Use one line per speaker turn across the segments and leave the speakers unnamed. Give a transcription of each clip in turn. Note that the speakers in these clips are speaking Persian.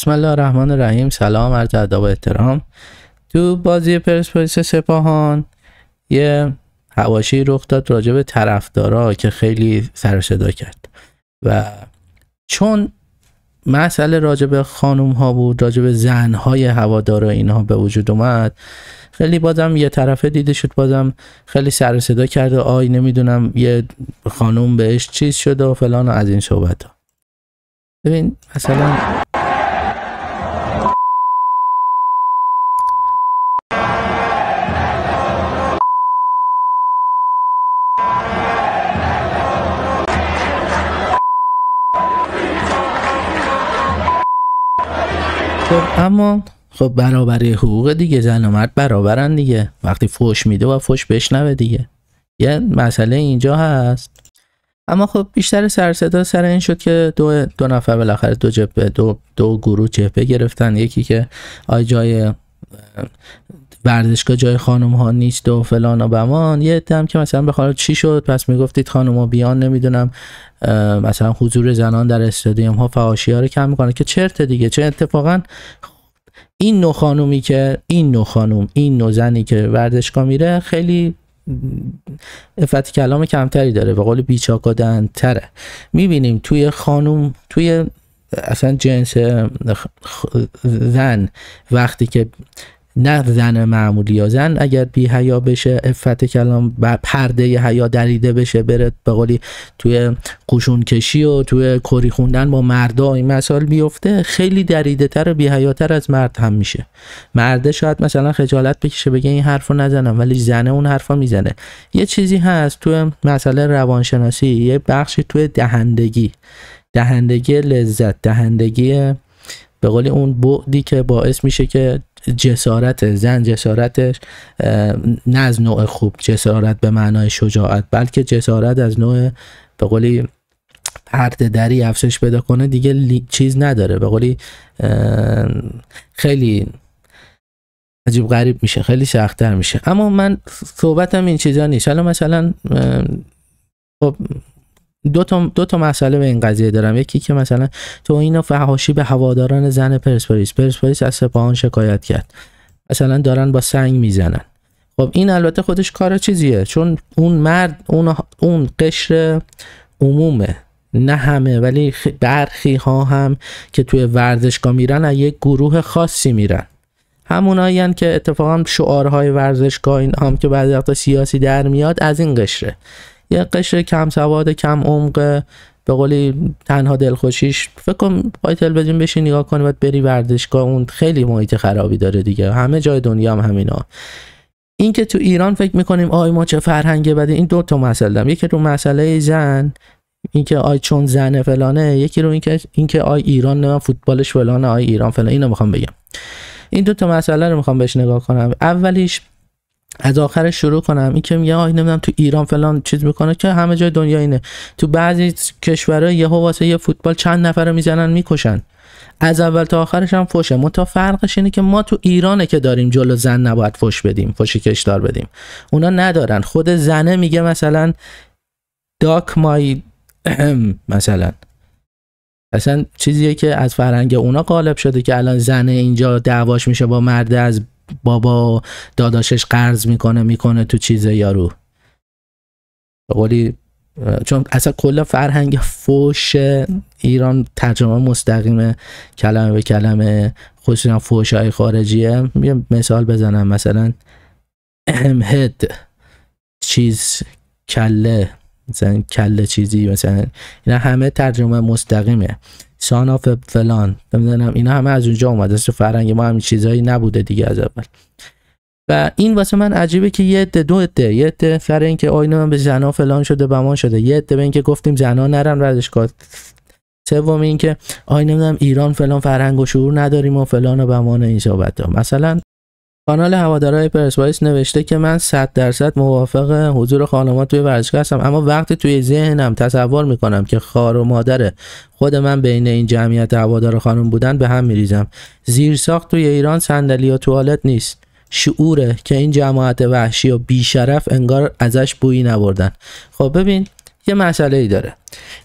بسم الله الرحمن الرحیم سلام عرض ادب و احترام تو بازی پرسپولیس سپاهان یه حواشی رخ داد راجع به طرفدارا که خیلی سر صدا کرد و چون مسئله راجع به خانوم ها بود راجع به زن های هوادارا اینها به وجود اومد خیلی بازم یه طرفه دیده شد بازم خیلی سر صدا و آی نمیدونم یه خانم بهش چیز شده و فلان و از این صحبت ها ببین مثلا اما خب برابری حقوق دیگه زن و مرد برابرن دیگه وقتی فوش میده و فوش بشنوه دیگه یه مسئله اینجا هست اما خب بیشتر سرصدا سر این شد که دو, دو نفر بالاخره دو جبه دو, دو گروه جبه گرفتن یکی که آی جای ورزشگاه جای خانم ها نیست و فلان و بمان یه دم که مثلا بخواد چی شد پس میگفتید خانم ها بیان نمیدونم مثلا حضور زنان در استادیوم ها فحاشی ها رو کم میکنه که چرت دیگه چه اتفاقا این نو خانومی که این نو خانوم این نو زنی که وردشگاه میره خیلی افت کلام کمتری داره به قول بیچاکادن تره میبینیم توی خانوم توی اصلا جنس زن وقتی که نه زن معمولی یا زن اگر بی حیا بشه افت کلام و پرده حیا دریده بشه بره به قولی توی قشون کشی و توی کری خوندن با مردا این مسائل بیفته خیلی دریده تر و بی تر از مرد هم میشه مرده شاید مثلا خجالت بکشه بگه این حرفو نزنم ولی زنه اون حرفا میزنه یه چیزی هست توی مسئله روانشناسی یه بخشی توی دهندگی دهندگی لذت دهندگی به قول اون بعدی که باعث میشه که جسارت زن جسارتش نه از نوع خوب جسارت به معنای شجاعت بلکه جسارت از نوع به قولی پرده دری افزش بده کنه دیگه چیز نداره به قولی خیلی عجیب غریب میشه خیلی سختتر میشه اما من صحبتم این چیزا نیست حالا مثلا خب دو تا, دو تا مسئله به این قضیه دارم یکی که مثلا تو اینو فحاشی به هواداران زن پرسپولیس پرسپولیس از سپاهان شکایت کرد مثلا دارن با سنگ میزنن خب این البته خودش کار چیزیه چون اون مرد اون, اون قشر عمومه نه همه ولی برخی ها هم که توی ورزشگاه میرن از یک گروه خاصی میرن همونایی که اتفاقا شعارهای ورزشگاه این هم که بعضی وقتا سیاسی در میاد از این قشره یه قشر کم سواد کم عمق به قولی تنها دلخوشیش فکر کنم پای تلویزیون بشین نگاه کنی بعد بری ورزشگاه اون خیلی محیط خرابی داره دیگه همه جای دنیا هم همینا این که تو ایران فکر میکنیم آی ما چه فرهنگ بده این دو تا مسئله دارم یکی تو مسئله زن اینکه آی چون زن فلانه یکی رو اینکه اینکه آی ایران نه فوتبالش فلانه آی ایران فلانه، اینو میخوام بگم این دو تا مسئله رو میخوام بهش نگاه کنم اولیش از آخرش شروع کنم این که میگه آی نمیدونم تو ایران فلان چیز میکنه که همه جای دنیا اینه تو بعضی کشورها یهو واسه یه فوتبال چند نفر رو میزنن میکشن از اول تا آخرش هم فوشه تا فرقش اینه که ما تو ایرانه که داریم جلو زن نباید فش بدیم فوشی کشدار بدیم اونا ندارن خود زنه میگه مثلا داک مای مثلا اصلا چیزیه که از فرنگ اونا قالب شده که الان زن اینجا دعواش میشه با مرد از بابا داداشش قرض میکنه میکنه تو چیز یارو ولی چون اصلا کلا فرهنگ فوش ایران ترجمه مستقیمه کلمه به کلمه خصوصا فوش های خارجیه یه مثال بزنم مثلا هد چیز کله مثلا کله چیزی مثلا اینا همه ترجمه مستقیمه آف فلان نمیدونم اینا همه از اونجا اومده است فرنگ ما همین چیزایی نبوده دیگه از اول و این واسه من عجیبه که یه عده دو عده یه عده سر اینکه آینه من به زنا فلان شده بمان شده یه عده به اینکه گفتیم زنا نرم ورزشگاه سوم این که آینه من ایران فلان فرهنگ و شعور نداریم و فلان و بمان این صحبت ها مثلا کانال هوادارهای پرسپولیس نوشته که من 100 درصد موافق حضور خانمات توی ورزشگاه هستم اما وقتی توی ذهنم تصور میکنم که خار و مادر خود من بین این جمعیت هوادار خانم بودن به هم میریزم زیر ساخت توی ایران صندلی و توالت نیست شعوره که این جماعت وحشی و بیشرف انگار ازش بویی نبردن خب ببین یه مسئله ای داره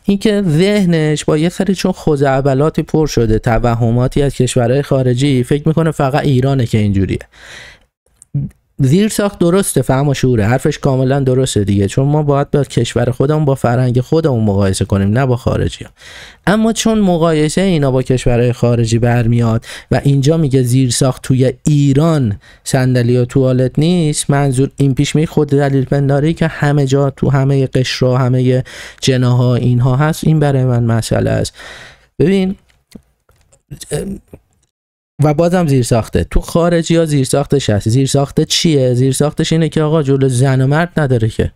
اینکه ذهنش با یه سری چون خزعبلاتی پر شده توهماتی از کشورهای خارجی فکر میکنه فقط ایرانه که اینجوریه زیر ساخت درسته فهم و شعوره حرفش کاملا درسته دیگه چون ما باید با کشور خودمون با فرهنگ خودمون مقایسه کنیم نه با خارجی ها. اما چون مقایسه اینا با کشورهای خارجی برمیاد و اینجا میگه زیر توی ایران صندلی و توالت نیست منظور این پیش می خود دلیل پنداری که همه جا تو همه و همه جناها اینها هست این برای من مسئله است ببین و بازم زیر ساخته تو خارجی ها زیر ساختش هست زیر ساخته چیه زیر ساختش اینه که آقا جلو زن و مرد نداره که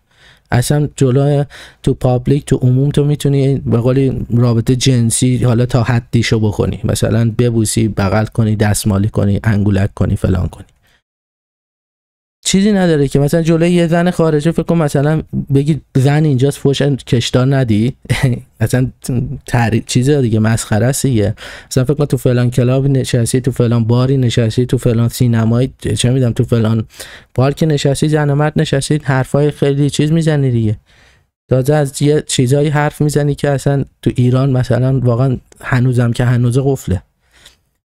اصلا جلو تو پابلیک تو عموم تو میتونی به قولی رابطه جنسی حالا تا حدیشو بکنی مثلا ببوسی بغل کنی دستمالی کنی انگولک کنی فلان کنی چیزی نداره که مثلا جلوی یه زن خارجه فکر کن مثلا بگی زن اینجاست فوش کشدار ندی مثلا تعریف چیز دیگه مسخره است دیگه مثلا فکر کن تو فلان کلاب نشستی تو فلان باری نشستی تو فلان سینمایی چه میدم تو فلان پارک نشستی زن مرد نشستی حرفای خیلی چیز میزنی دیگه تازه از یه چیزایی حرف میزنی که اصلا تو ایران مثلا واقعا هنوزم که هنوز قفله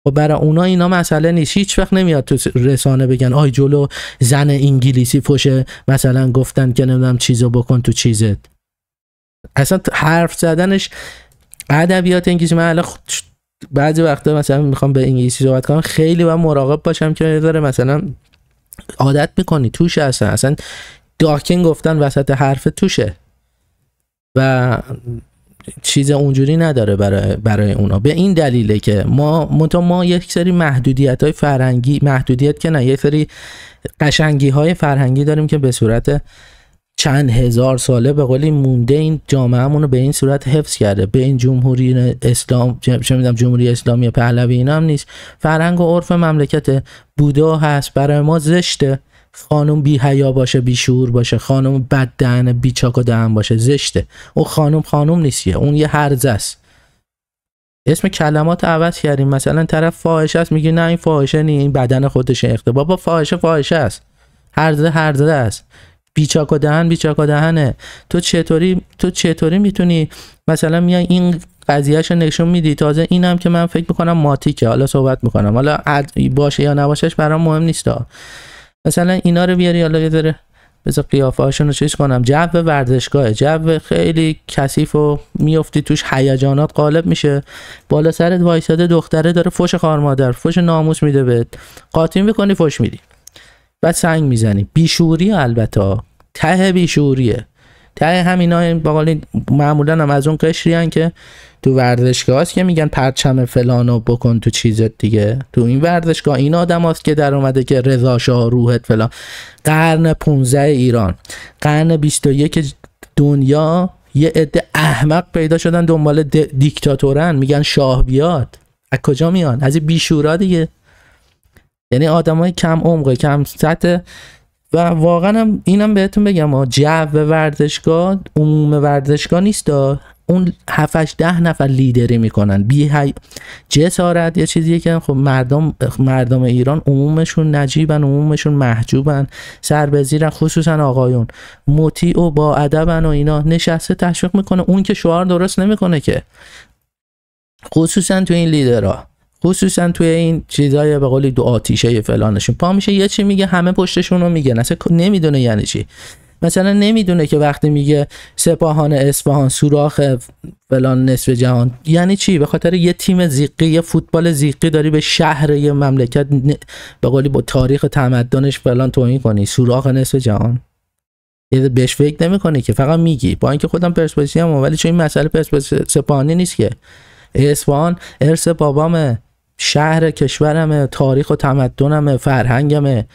و خب برای اونا اینا مسئله نیست هیچ وقت نمیاد تو رسانه بگن آی جلو زن انگلیسی فشه مثلا گفتن که نمیدونم چیزو بکن تو چیزت اصلا حرف زدنش ادبیات انگلیسی من الان بعضی وقتا مثلا میخوام به انگلیسی صحبت کنم خیلی و مراقب باشم که داره مثلا عادت میکنی توشه اصلا اصلا داکن گفتن وسط حرف توشه و چیز اونجوری نداره برای برای اونا به این دلیله که ما منتها ما یک سری محدودیت های فرهنگی محدودیت که نه یک سری قشنگی های فرهنگی داریم که به صورت چند هزار ساله به قولی مونده این جامعه رو به این صورت حفظ کرده به این جمهوری اسلام چه میدم جمهوری اسلامی پهلوی اینا هم نیست فرهنگ و عرف مملکت بودا هست برای ما زشته خانم بی حیا باشه بی شعور باشه خانم بد دهن بی چاک و دهن باشه زشته اون خانم خانم نیست اون یه هرزه است اسم کلمات عوض کردیم مثلا طرف فاحشه است میگه نه این فاحشه نیست این بدن خودش اختبا با فاحشه فاحشه است هرزه هرزه است بیچاک و دهن بیچاک و دهنه تو چطوری تو چطوری میتونی مثلا میای این قضیهش رو نشون میدی تازه اینم که من فکر میکنم ماتیکه حالا صحبت میکنم حالا باشه یا نباشش برام مهم نیست مثلا اینا رو بیاری حالا یه ذره بذار قیافه رو چیز کنم جو ورزشگاه جو خیلی کثیف و میفتی توش هیجانات غالب میشه بالا سرت وایساده دختره داره فش مادر فش ناموس میده بهت قاطی میکنی فش میدی بعد سنگ میزنی بیشوری البته ته بیشوریه ته همینا هم معمولا هم از اون قشری که تو ورزشگاه است که میگن پرچم فلانو بکن تو چیزت دیگه تو این ورزشگاه این آدم است که در اومده که رضا شاه روحت فلان قرن 15 ایران قرن 21 دنیا یه عده احمق پیدا شدن دنبال دیکتاتورن میگن شاه بیاد از کجا میان از بیشورا دیگه یعنی آدمای کم عمق کم سطح و واقعا هم اینم بهتون بگم جو ورزشگاه عموم ورزشگاه نیست اون 7 ده نفر لیدری میکنن بی هی... جسارت یه چیزیه که خب مردم مردم ایران عمومشون نجیبن عمومشون محجوبن سر خصوصا آقایون مطیع و با ادبن و اینا نشسته تشویق میکنه اون که شعار درست نمیکنه که خصوصا تو این لیدرها خصوصا توی این چیزای به قولی دو آتیشه فلانشون پا میشه یه چی میگه همه پشتشون رو میگن نمیدونه یعنی چی مثلا نمیدونه که وقتی میگه سپاهان اصفهان سوراخ فلان نصف جهان یعنی چی به خاطر یه تیم زیقی یه فوتبال زیقی داری به شهر یه مملکت به قولی با تاریخ تمدنش فلان توهین کنی سوراخ نصف جهان بهش فکر نمیکنی که فقط میگی با اینکه خودم پرسپولیسی هم ولی چون این مسئله پرسپولیس سپاهانی نیست که اصفهان ارث بابامه شهر کشورمه تاریخ و تمدنمه فرهنگمه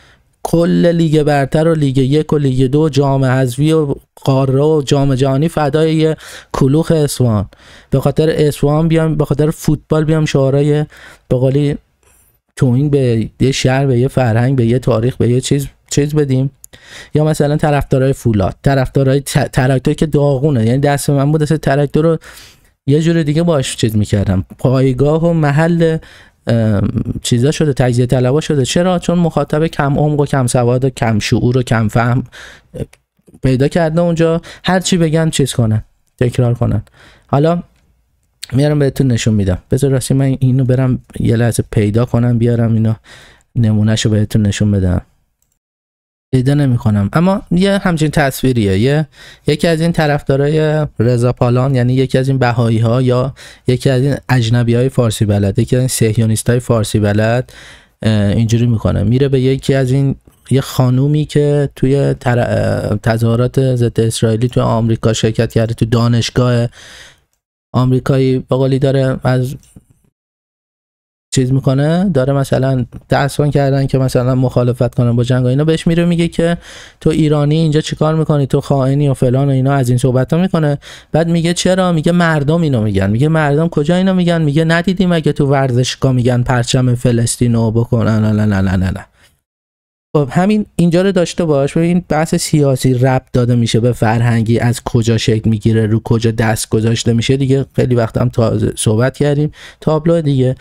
کل لیگ برتر و لیگ یک و لیگ دو جام حذفی و قاره و جام جهانی فدای یه کلوخ اسوان به خاطر اسوان بیام به خاطر فوتبال بیام شعارای به قولی توهین به یه شهر به یه فرهنگ به یه تاریخ به یه چیز چیز بدیم یا مثلا طرفدارای فولاد طرفدارای تراکتور که داغونه یعنی دست من بود اصلا تراکتور رو یه جور دیگه باش چیز میکردم پایگاه و محل چیزا شده تجزیه طلبا شده چرا چون مخاطب کم عمق و کم سواد و کم شعور و کم فهم پیدا کرده اونجا هر چی بگن چیز کنن تکرار کنن حالا میارم بهتون نشون میدم بذار راستی من اینو برم یه لحظه پیدا کنم بیارم اینو نمونهشو بهتون نشون بدم نمی نمیکنم اما یه همچین تصویریه یه یکی از این طرفدارای رضا پالان یعنی یکی از این بهایی ها یا یکی از این اجنبی های فارسی بلد یکی از این سهیونیست های فارسی بلد اینجوری میکنه میره به یکی از این یه خانومی که توی تظاهرات ضد اسرائیلی توی آمریکا شرکت کرده تو دانشگاه آمریکایی بقولی داره از چیز میکنه داره مثلا دستان کردن که مثلا مخالفت کنن با جنگ و اینا بهش میره میگه که تو ایرانی اینجا چیکار میکنی تو خائنی و فلان و اینا از این صحبت ها میکنه بعد میگه چرا میگه مردم اینو میگن میگه مردم کجا اینو میگن میگه ندیدیم مگه تو ورزشگاه میگن پرچم فلسطین رو بکنن نه نه نه نه نه خب همین اینجا رو داشته باش ببین این بحث سیاسی رب داده میشه به فرهنگی از کجا شکل میگیره رو کجا دست گذاشته میشه دیگه خیلی وقت هم تا صحبت کردیم تابلو دیگه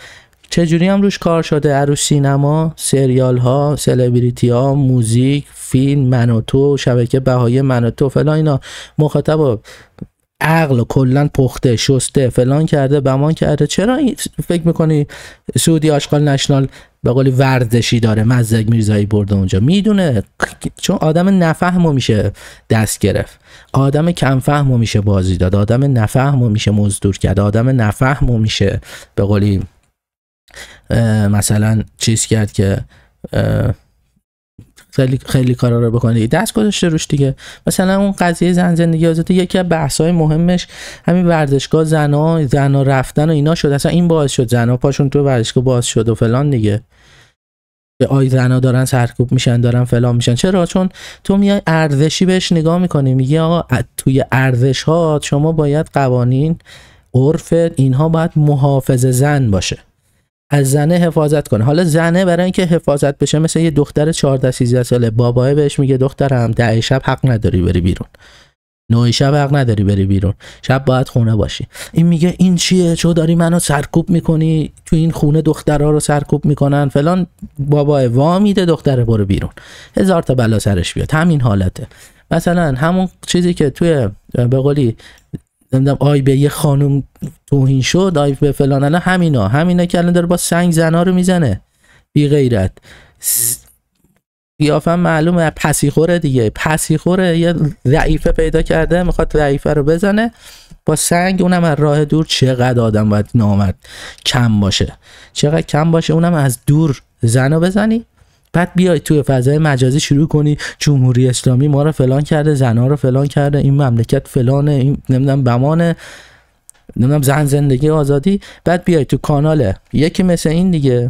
چجوری هم روش کار شده عروس سینما سریال ها سلبریتی ها موزیک فیلم مناتو شبکه بهای مناتو فلان اینا مخاطب عقل کلا پخته شسته فلان کرده بمان کرده چرا فکر میکنی سعودی آشغال نشنال به قولی ورزشی داره مزدگ میرزایی برده اونجا میدونه چون آدم نفهم نفهمو میشه دست گرفت آدم کم فهمو میشه بازی داد آدم نفهم نفهمو میشه مزدور کرد آدم نفهم نفهمو میشه به قولی مثلا چیز کرد که خیلی خیلی کارا رو بکنه دست گذاشته روش دیگه مثلا اون قضیه زن زندگی آزاد یکی از بحث‌های مهمش همین ورزشگاه زنا زنا رفتن و اینا شد اصلا این باعث شد زنا پاشون تو ورزشگاه باز شد و فلان دیگه به آی زنا دارن سرکوب میشن دارن فلان میشن چرا چون تو میای ارزشی بهش نگاه میکنی میگی آقا توی ارزش ها شما باید قوانین عرفت اینها باید محافظ زن باشه از زنه حفاظت کنه حالا زنه برای اینکه حفاظت بشه مثل یه دختر 14 13 ساله باباه بهش میگه دخترم ده شب حق نداری بری بیرون نه شب حق نداری بری بیرون شب باید خونه باشی این میگه این چیه چو داری منو سرکوب میکنی تو این خونه دخترها رو سرکوب میکنن فلان بابا وا میده دختره برو بیرون هزار تا بلا سرش بیاد همین حالته مثلا همون چیزی که توی به نمیدونم آی به یه خانم توهین شد آی به فلان الان همینا همینا که الان داره با سنگ زنا رو میزنه بی غیرت قیافم معلومه پسیخوره دیگه پسیخوره، یه ضعیفه پیدا کرده میخواد ضعیفه رو بزنه با سنگ اونم از راه دور چقدر آدم باید نامد، کم باشه چقدر کم باشه اونم از دور زنو بزنی بعد بیای توی فضای مجازی شروع کنی جمهوری اسلامی ما رو فلان کرده زنها رو فلان کرده این مملکت فلانه این نمیدونم بمانه نمیدونم زن زندگی آزادی بعد بیای تو کاناله یکی مثل این دیگه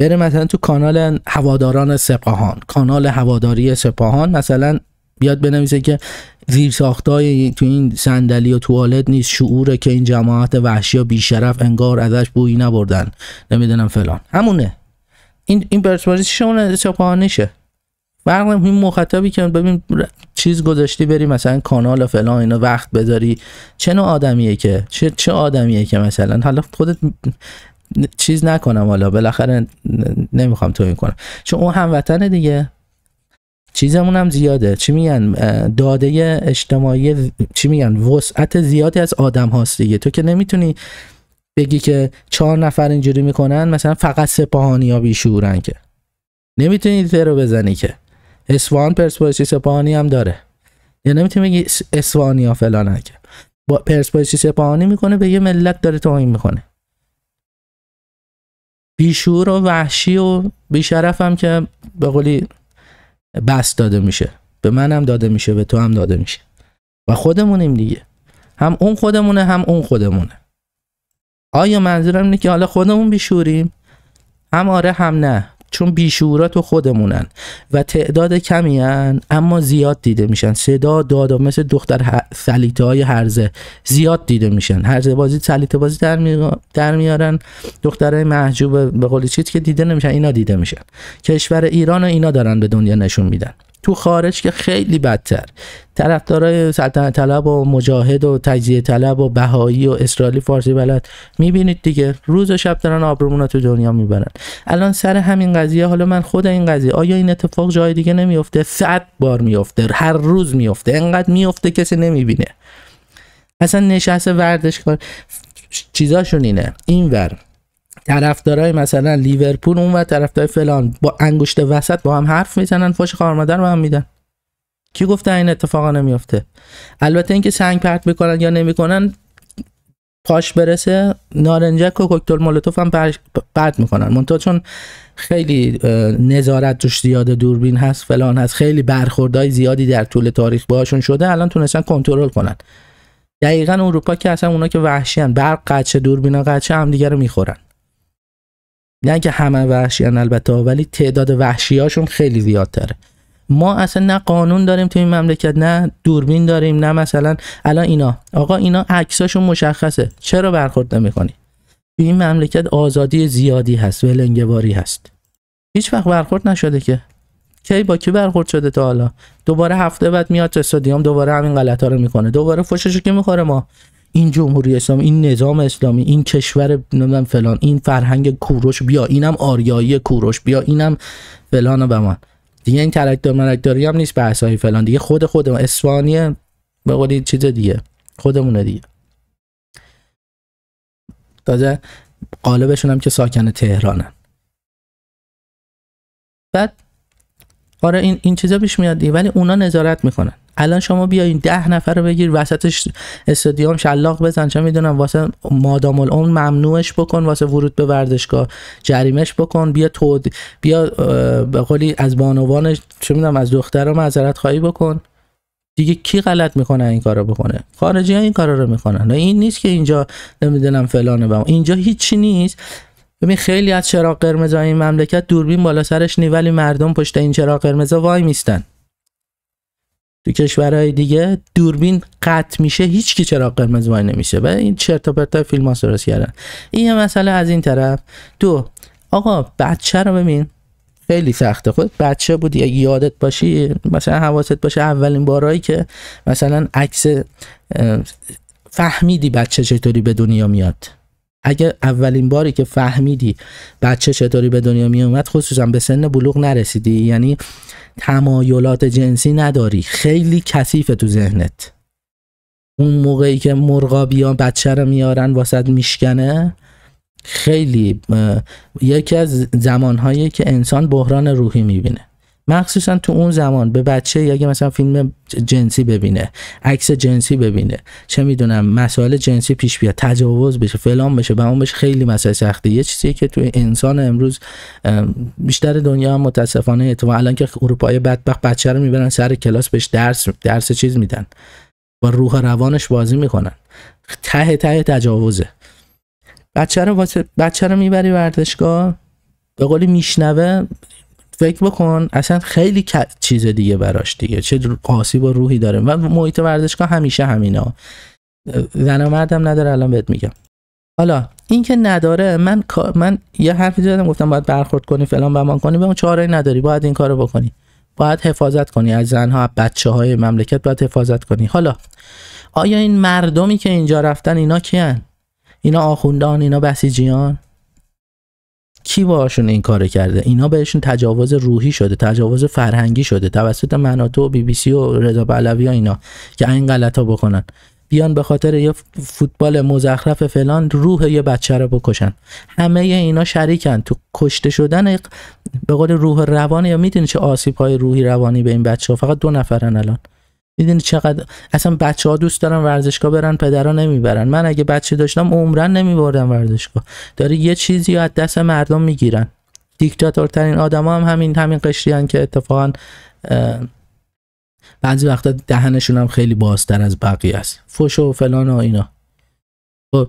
بره مثلا تو کانال هواداران سپاهان کانال هواداری سپاهان مثلا بیاد بنویسه که زیر ساختای تو این صندلی و توالت نیست شعوره که این جماعت وحشی و بیشرف انگار ازش بویی نبردن نمیدونم فلان همونه این این پرسپولیسشون شه فرق این مخاطبی که ببین چیز گذاشتی بری مثلا کانال و فلان اینا وقت بذاری چه نوع آدمیه که چه چه آدمیه که مثلا حالا خودت چیز نکنم حالا بالاخره نمیخوام این کنم چون اون هموطن دیگه چیزمون هم زیاده چی میگن داده اجتماعی چی میگن وسعت زیادی از آدم هاست دیگه تو که نمیتونی بگی که چهار نفر اینجوری میکنن مثلا فقط سپاهانی ها بیشورن که نمیتونی رو بزنی که اسوان پرسپولیسی سپاهانی هم داره یا نمیتونی بگی اسوانی ها فلانه که با پرسپولیسی سپاهانی میکنه به یه ملت داره توهین میکنه بیشور و وحشی و بیشرف هم که به قولی بس داده میشه به منم داده میشه به تو هم داده میشه و خودمونیم دیگه هم اون خودمونه هم اون خودمونه آیا منظورم اینه که حالا خودمون بیشوریم هم آره هم نه چون بیشورات تو خودمونن و تعداد کمی هن اما زیاد دیده میشن صدا دادا مثل دختر سلیته های هرزه زیاد دیده میشن هرزه بازی سلیته بازی در, میارن دخترهای محجوب به قولی چیت که دیده نمیشن اینا دیده میشن کشور ایران و اینا دارن به دنیا نشون میدن تو خارج که خیلی بدتر طرفدارای سلطنت طلب و مجاهد و تجزیه طلب و بهایی و اسرائیلی فارسی بلد میبینید دیگه روز و شب دارن آبرومون تو دنیا میبرن الان سر همین قضیه حالا من خود این قضیه آیا این اتفاق جای دیگه نمیفته صد بار میفته هر روز میفته انقدر میفته کسی نمیبینه اصلا نشسته وردش کار چیزاشون اینه اینور طرفدارای مثلا لیورپول اون و طرفدار فلان با انگشت وسط با هم حرف میزنن فاش قارم رو هم میدن کی گفته این اتفاقا نمیفته البته اینکه سنگ پرت میکنن یا نمیکنن پاش برسه نارنجک و کوکتل مولوتوف هم پرت میکنن منتها چون خیلی نظارت توش زیاده دوربین هست فلان هست خیلی برخوردهای زیادی در طول تاریخ باشون شده الان تونستن کنترل کنن دقیقا اروپا که اصلا اونا که وحشیان برق قچه دوربینا قچه هم دیگه رو میخورن نه که همه وحشیان البته ولی تعداد وحشیاشون خیلی زیادتره ما اصلا نه قانون داریم تو این مملکت نه دوربین داریم نه مثلا الان اینا آقا اینا عکساشون مشخصه چرا برخورد نمیکنی تو این مملکت آزادی زیادی هست ولنگواری هست هیچ وقت برخورد نشده که کی با کی برخورد شده تا حالا دوباره هفته بعد میاد استادیوم دوباره همین غلطا رو میکنه دوباره فوششو که میخوره ما این جمهوری اسلامی این نظام اسلامی این کشور نمیدونم فلان این فرهنگ کوروش بیا اینم آریایی کوروش بیا اینم فلان و بمان دیگه این ترکتور مرکداری هم نیست بحث های فلان دیگه خود خودمون اسوانیه به قول چیز دیگه خودمونه دیگه تازه قالبشون هم که ساکن تهرانن بعد آره این این چیزا پیش میاد ولی اونا نظارت میکنن الان شما این ده نفر رو بگیر وسطش استادیوم شلاق بزن چه میدونم واسه مادام اون ممنوعش بکن واسه ورود به ورزشگاه جریمش بکن بیا تو بیا به قولی از بانوان چه میدونم از معذرت خواهی بکن دیگه کی غلط میکنه این کارو بکنه خارجی ها این کارا رو میکنن این نیست که اینجا نمیدونم فلانه و اینجا هیچی نیست ببین خیلی از چراغ قرمزای این مملکت دوربین بالا سرش نی ولی مردم پشت این چراغ قرمز وای میستن تو کشورهای دیگه دوربین قطع میشه هیچکی کی چراغ قرمز وای نمیشه و این چرت و پرتای فیلم ها درست کردن این یه مسئله از این طرف دو آقا بچه رو ببین خیلی سخته خود بچه بودی اگه یادت باشی مثلا حواست باشه اولین بارایی که مثلا عکس فهمیدی بچه چطوری به دنیا میاد اگه اولین باری که فهمیدی بچه چطوری به دنیا می اومد خصوصا به سن بلوغ نرسیدی یعنی تمایلات جنسی نداری خیلی کثیفه تو ذهنت اون موقعی که مرغابیان بچه رو میارن واسط میشکنه خیلی یکی از زمانهایی که انسان بحران روحی میبینه مخصوصا تو اون زمان به بچه اگه مثلا فیلم جنسی ببینه عکس جنسی ببینه چه میدونم مسائل جنسی پیش بیاد تجاوز بشه فلان بشه به اون بشه خیلی مسئله سخته یه چیزی که توی انسان امروز بیشتر دنیا هم متاسفانه اتفاق الان که اروپای بدبخت بچه رو میبرن سر کلاس بهش درس درس چیز میدن با روح روانش بازی میکنن ته ته تجاوزه بچه رو, بچه رو میبری ورزشگاه به قولی میشنوه فکر بکن اصلا خیلی چیز دیگه براش دیگه چه آسیب و روحی داره و محیط ورزشگاه همیشه همینا زن و مردم نداره الان بهت میگم حالا این که نداره من من یه حرفی زدم گفتم باید برخورد کنی فلان بمان کنی به اون چاره نداری باید این کارو بکنی باید حفاظت کنی از زنها از بچه های مملکت باید حفاظت کنی حالا آیا این مردمی که اینجا رفتن اینا کیان اینا آخوندان اینا بسیجیان کی باهاشون این کار کرده اینا بهشون تجاوز روحی شده تجاوز فرهنگی شده توسط مناطق و بی بی سی و رضا پهلوی اینا که این ها بکنن بیان به خاطر یه فوتبال مزخرف فلان روح یه بچه رو بکشن همه اینا شریکن تو کشته شدن به قول روح روانه، یا میدونی چه آسیب های روحی روانی به این بچه ها فقط دو نفرن الان میدونی چقدر اصلا بچه ها دوست دارن ورزشگاه برن پدرها نمیبرن من اگه بچه داشتم عمرا نمیبردم ورزشگاه داره یه چیزی از دست مردم میگیرن دیکتاتورترین آدما هم همین همین قشریان که اتفاقا بعضی وقتا دهنشون هم خیلی بازتر از بقیه است فوش و فلان و اینا خب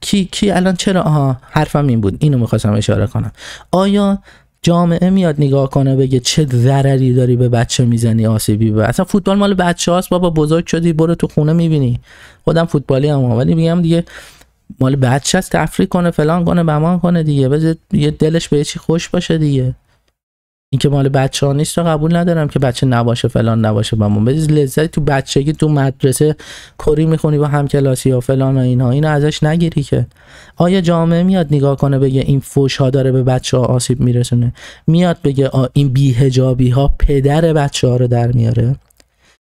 کی کی الان چرا آها حرفم این بود اینو میخواستم اشاره کنم آیا جامعه میاد نگاه کنه بگه چه ضرری داری به بچه میزنی آسیبی به اصلا فوتبال مال بچه هاست بابا بزرگ شدی برو تو خونه میبینی خودم فوتبالی هم ولی میگم دیگه مال بچه هست تفریق کنه فلان کنه بمان کنه دیگه بذار یه دلش به چی خوش باشه دیگه که مال بچه ها نیست رو قبول ندارم که بچه نباشه فلان نباشه با من لذت تو بچگی تو مدرسه کری میخونی با همکلاسی و فلان و اینها اینو ازش نگیری که آیا جامعه میاد نگاه کنه بگه این فوش ها داره به بچه ها آسیب میرسونه میاد بگه این بیهجابی ها پدر بچه ها رو در میاره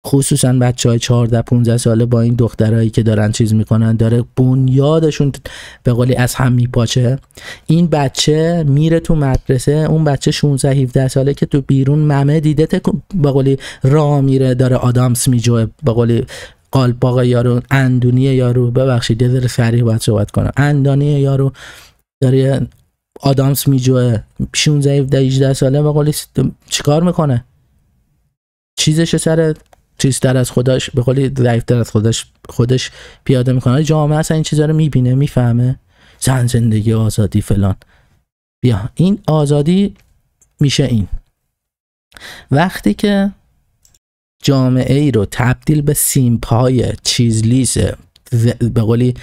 خصوصا بچه های 14 15 ساله با این دخترایی که دارن چیز میکنن داره بنیادشون به قولی از هم میپاچه این بچه میره تو مدرسه اون بچه 16 17 ساله که تو بیرون ممه دیده تکون به قولی راه میره داره آدامس میجوه به قولی قالباق یارو اندونی یارو ببخشید یه ذره سریع باید صحبت کنم اندانی یارو داره آدامس میجوه 16 17 18 ساله به قولی چیکار میکنه چیزش سر در از خودش به قولی در از خودش خودش پیاده میکنه جامعه اصلا این چیزا رو میبینه میفهمه زن زندگی آزادی فلان بیا این آزادی میشه این وقتی که جامعه ای رو تبدیل به سیمپای لیزه به قولی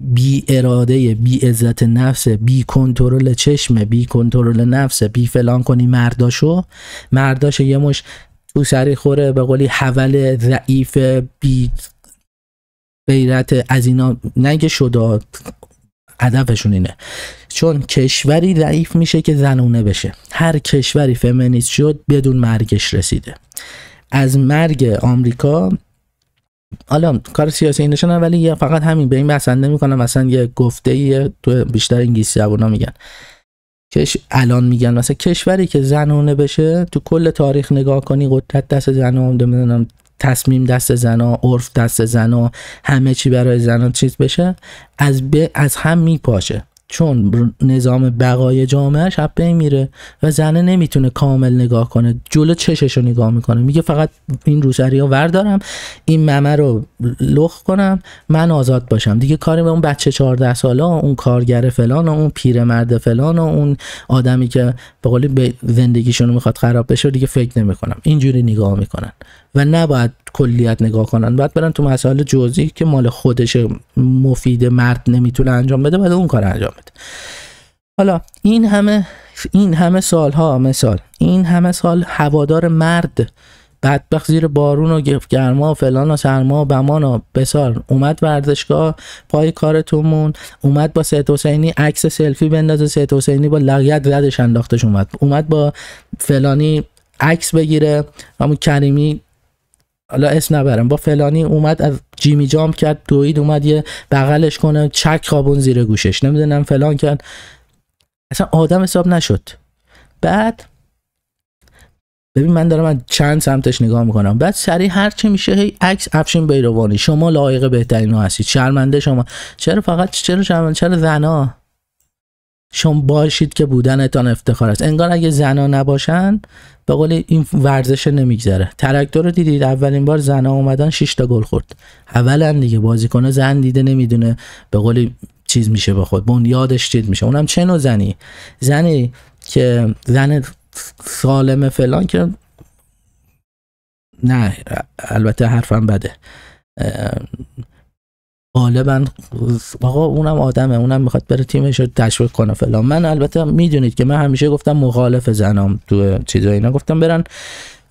بی اراده بی عزت نفس بی کنترل چشم بی کنترل نفس بی فلان کنی مرداشو مرداش یه مش تو سری خوره به قولی حول ضعیف بی غیرت از اینا نه اینکه شده هدفشون اینه چون کشوری ضعیف میشه که زنونه بشه هر کشوری فمینیست شد بدون مرگش رسیده از مرگ آمریکا حالا کار سیاسی اینشون ولی فقط همین به این بسنده میکنم کنم مثلا یه گفته ای تو بیشتر انگلیسی زبونا میگن کش الان میگن مثلا کشوری که زنونه بشه تو کل تاریخ نگاه کنی قدرت دست زنا نمیدونم تصمیم دست زنا عرف دست زنا همه چی برای زنان چیز بشه از از هم میپاشه چون نظام بقای جامعهش اب بین میره و زنه نمیتونه کامل نگاه کنه جلو چشش رو نگاه میکنه میگه فقط این روسری ها وردارم این ممه رو لخ کنم من آزاد باشم دیگه کاری به اون بچه 14 ساله اون کارگر فلان و اون پیرمرد فلان و اون آدمی که به قول زندگیشون میخواد خراب بشه دیگه فکر نمیکنم اینجوری نگاه میکنن و نباید کلیت نگاه کنن باید برن تو مسائل جزئی که مال خودش مفید مرد نمیتونه انجام بده بعد اون کار انجام بده حالا این همه این همه سال ها مثال این همه سال هوادار مرد بدبخت زیر بارون و گرما و فلان و سرما و بمان و بسار اومد ورزشگاه پای کارتون اومد با سید حسینی عکس سلفی بندازه سید حسینی با لغیت ردش انداختش اومد اومد با فلانی عکس بگیره همون کریمی حالا اسم نبرم با فلانی اومد از جیمی جام کرد دوید اومد یه بغلش کنه چک خوابون زیر گوشش نمیدونم فلان کرد اصلا آدم حساب نشد بعد ببین من دارم من چند سمتش نگاه میکنم بعد سری هر چی میشه هی عکس افشین بیروانی شما لایق بهترین ها هستید شرمنده شما چرا فقط چرا شرمنده چرا زنا شما باشید که بودنتان افتخار است انگار اگه زنا نباشن به قول این ورزش نمیگذره ترکتور رو دیدید اولین بار زنا اومدن 6 تا گل خورد اولا دیگه بازیکن زن دیده نمیدونه به قول چیز میشه به خود بنیادش چیز میشه اونم چه نوع زنی زنی که زن سالم فلان که نه البته حرفم بده غالبا آقا اونم آدمه اونم میخواد بره تیمش رو تشویق کنه فلان من البته میدونید که من همیشه گفتم مخالف زنام تو چیزا اینا گفتم برن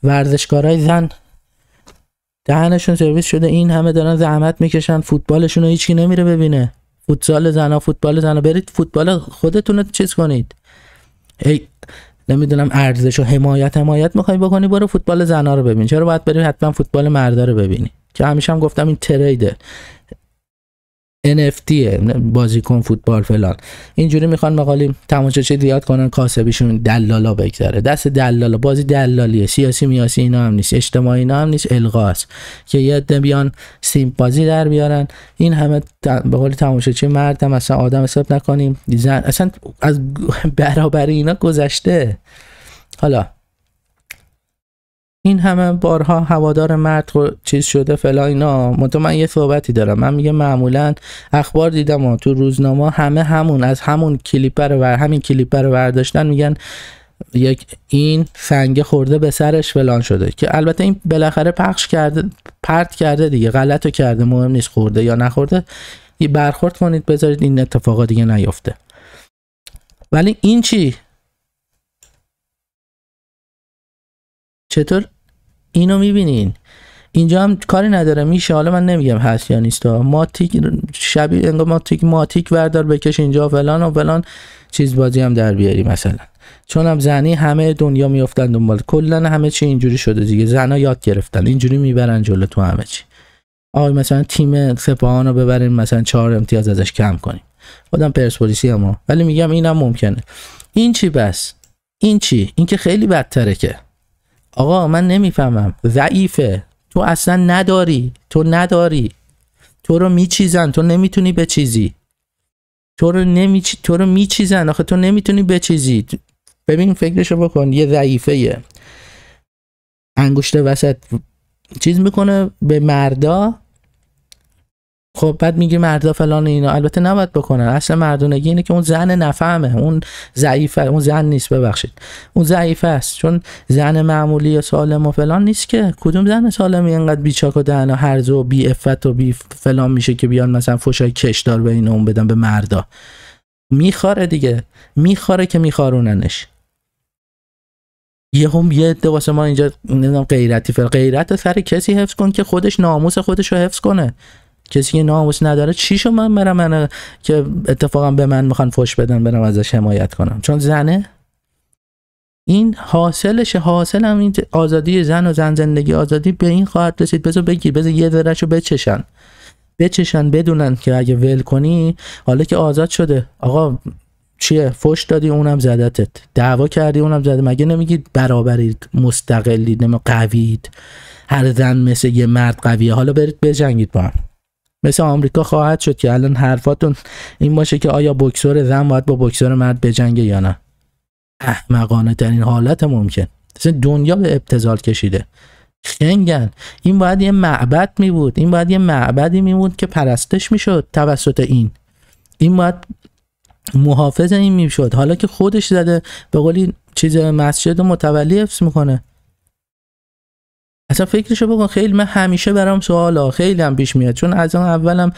ورزشکارای زن دهنشون سرویس شده این همه دارن زحمت میکشن فوتبالشون رو هیچکی نمیره ببینه فوتسال زنا فوتبال زنا برید فوتبال خودتون رو چیز کنید ای نمیدونم ارزش و حمایت حمایت میخوای بکنی برو فوتبال زنا رو ببین چرا باید بری حتما فوتبال مردا رو ببینی که همیشه هم گفتم این تریده NFT بازیکن فوتبال فلان اینجوری میخوان مقالی تماشاچی زیاد کنن کاسبیشون دلالا بگذره دست دلالا بازی دلالیه سیاسی میاسی اینا هم نیست اجتماعی اینا هم نیست الغاس که یه عده بیان سیم در بیارن این همه به قول تماشاچی مرد هم اصلا آدم حساب نکنیم اصلا از برابری اینا گذشته حالا این همه بارها هوادار مرد چیز شده فلا اینا منتها من یه صحبتی دارم من میگه معمولا اخبار دیدم و تو روزنامه همه همون از همون کلیپر رو همین کلیپر رو برداشتن میگن یک این سنگه خورده به سرش فلان شده که البته این بالاخره پخش کرده پرت کرده دیگه غلطو کرده مهم نیست خورده یا نخورده یه برخورد کنید بذارید این اتفاقا دیگه نیفته ولی این چی چطور اینو میبینین اینجا هم کاری نداره میشه حالا من نمیگم هست یا نیست ماتیک شبیه انگار ماتیک ماتیک وردار بکش اینجا فلان و فلان چیز بازی هم در بیاری مثلا چون هم زنی همه دنیا میافتن دنبال کلا همه چی اینجوری شده دیگه زنا یاد گرفتن اینجوری میبرن جلو تو همه چی آقا مثلا تیم سپاهان رو ببرین مثلا چهار امتیاز ازش کم کنیم خودم پرسپولیسی ما ولی میگم اینم ممکنه این چی بس این چی این خیلی بدتره که آقا من نمیفهمم ضعیفه تو اصلا نداری تو نداری تو رو میچیزن تو نمیتونی به چیزی تو رو نمی تو رو میچیزن آخه تو نمیتونی بچیزی ببین فکرشو بکن یه ضعیفه انگشت وسط چیز میکنه به مردا خب بعد میگه مردا فلان اینا البته نباید بکنن اصل مردونگی اینه که اون زن نفهمه اون ضعیفه اون زن نیست ببخشید اون ضعیفه است چون زن معمولی یا سالم و فلان نیست که کدوم زن سالمی انقدر بیچاک و دهن و هرز و بی افت و بی فلان میشه که بیان مثلا فشای کشدار به این اون بدن به مردا میخاره دیگه میخاره که میخاروننش یه هم یه عده واسه ما اینجا نمیدونم غیرتی فر غیرت سر کسی حفظ کن که خودش ناموس خودش رو حفظ کنه کسی که ناموس نداره چیشو من برم من که اتفاقا به من میخوان فوش بدن برم ازش حمایت کنم چون زنه این حاصلش حاصل هم این آزادی زن و زن زندگی آزادی به این خواهد رسید بذار بگیر بذار یه ذرهشو بچشن بچشن بدونن که اگه ول کنی حالا که آزاد شده آقا چیه فش دادی اونم زدتت دعوا کردی اونم زده مگه نمیگید برابرید مستقلید نمی قوید هر زن مثل یه مرد قویه حالا برید بجنگید با مثل آمریکا خواهد شد که الان حرفاتون این باشه که آیا بکسور زن باید با بکسور مرد بجنگه یا نه احمقانه ترین حالت ممکن دنیا به ابتزال کشیده خنگن این باید یه معبد می بود این باید یه معبدی می بود که پرستش می شد توسط این این باید محافظ این می شد حالا که خودش زده به قولی چیز مسجد متولی حفظ میکنه اصلا فکرشو بکن خیلی من همیشه برام سوالا خیلی هم پیش میاد چون از اون اولم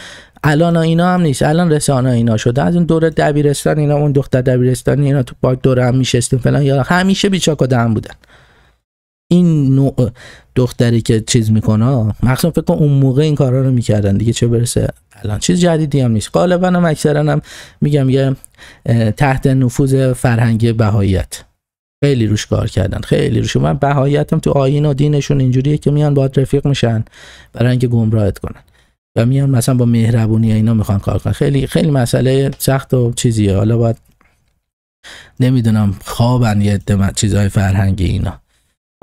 الان اینا هم نیست الان رسانه اینا شده از اون دوره دبیرستان اینا اون دختر دبیرستان اینا تو پارک دوره هم میشستیم فلان یا همیشه بیچاک و بودن این نوع دختری که چیز میکنه مخصوصا فکر کن اون موقع این کارا رو میکردن دیگه چه برسه الان چیز جدیدی هم نیست غالبا هم اکثرا هم میگم یه تحت نفوذ فرهنگ بهاییت خیلی روش کار کردن خیلی روش من بهایتم تو آین و دینشون اینجوریه که میان باید رفیق میشن برای اینکه گمراهت کنن و میان مثلا با مهربونی اینا میخوان کار کنن خیلی خیلی مسئله سخت و چیزیه حالا باید نمیدونم خوابن یه چیزهای فرهنگی اینا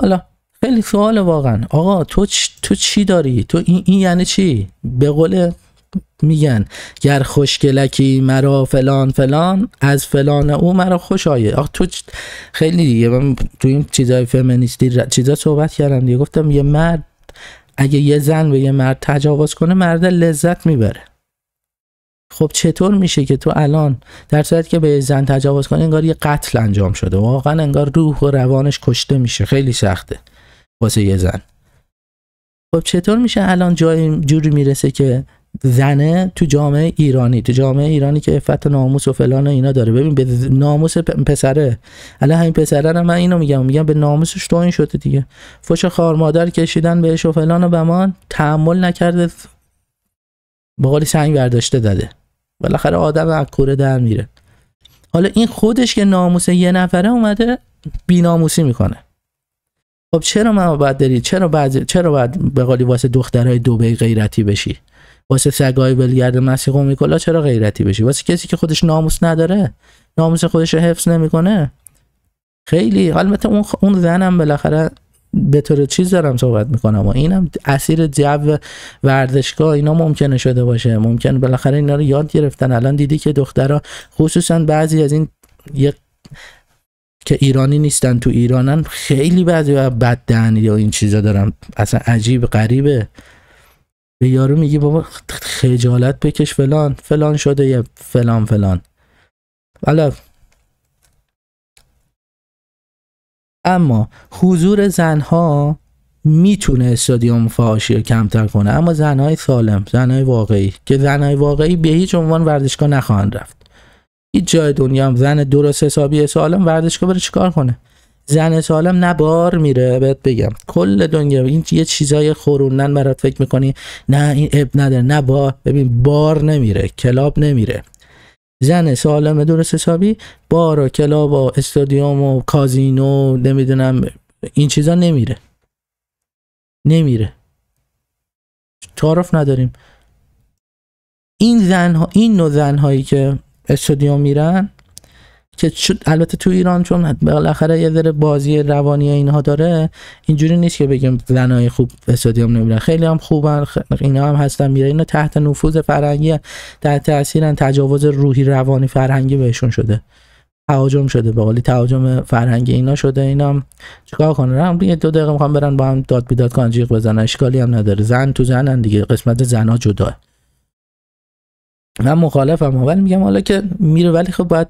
حالا خیلی سوال واقعا آقا تو چ... تو چی داری تو این, این یعنی چی به قول میگن گر خوشگلکی مرا فلان فلان از فلان او مرا خوش آیه آخ تو خیلی دیگه من تو این چیزای فمینیستی چیزا صحبت کردم دیگه گفتم یه مرد اگه یه زن به یه مرد تجاوز کنه مرد لذت میبره خب چطور میشه که تو الان در صورت که به زن تجاوز کنه انگار یه قتل انجام شده واقعا انگار روح و روانش کشته میشه خیلی سخته واسه یه زن خب چطور میشه الان جای جوری میرسه که زنه تو جامعه ایرانی تو جامعه ایرانی که افت ناموس و فلان اینا داره ببین به ناموس پسره الان همین پسره رو من اینو میگم میگم به ناموسش تو این شده دیگه فوش خار مادر کشیدن بهش و فلان و بمان تحمل نکرده به قولی سنگ برداشته داده بالاخره آدم از کوره در میره حالا این خودش که ناموس یه نفره اومده ناموسی میکنه خب چرا ما باید داری چرا بعد چرا بعد به قولی واسه دخترای دبی غیرتی بشی واسه سگای بلگرد مسیح و میکولا چرا غیرتی بشی واسه کسی که خودش ناموس نداره ناموس خودش رو حفظ نمیکنه خیلی البته اون اون زنم بالاخره به طور چیز دارم صحبت میکنم و اینم اسیر جو ورزشگاه اینا ممکنه شده باشه ممکن بالاخره اینا رو یاد گرفتن الان دیدی که دخترها خصوصا بعضی از این یه که ایرانی نیستن تو ایرانن خیلی بعضی بد دهن یا این چیزا دارم اصلا عجیب غریبه به یارو میگی بابا خجالت بکش فلان فلان شده یه فلان فلان حالا اما حضور زنها میتونه استادیوم فاشی رو کمتر کنه اما زنهای سالم زنهای واقعی که زنهای واقعی به هیچ عنوان ورزشگاه نخواهند رفت هیچ جای دنیا هم زن درست حسابی سالم ورزشگاه بره چیکار کنه زن سالم نه بار میره بهت بگم کل دنیا این یه چیزای خورونن برات فکر میکنی نه این اب نداره نه بار ببین بار نمیره کلاب نمیره زن سالم درست حسابی بار و کلاب و استادیوم و کازینو نمیدونم این چیزا نمیره نمیره تعارف نداریم این زن ها این نوع زن هایی که استودیو میرن که البته تو ایران چون بالاخره یه ذره بازی روانی اینها داره اینجوری نیست که بگیم زنای خوب استادیوم نمیرن خیلی هم خوبن اینا هم هستن میرن اینا تحت نفوذ فرهنگی در تاثیر تجاوز روحی روانی فرهنگی بهشون شده تهاجم شده به قولی تهاجم فرهنگی اینا شده اینا چیکار کنن هم یه دو دقیقه میخوام برن با هم داد بیداد کنن جیغ بزنن اشکالی هم نداره زن تو زنن دیگه قسمت زنا جداه من مخالفم ولی میگم حالا که میره ولی خب باید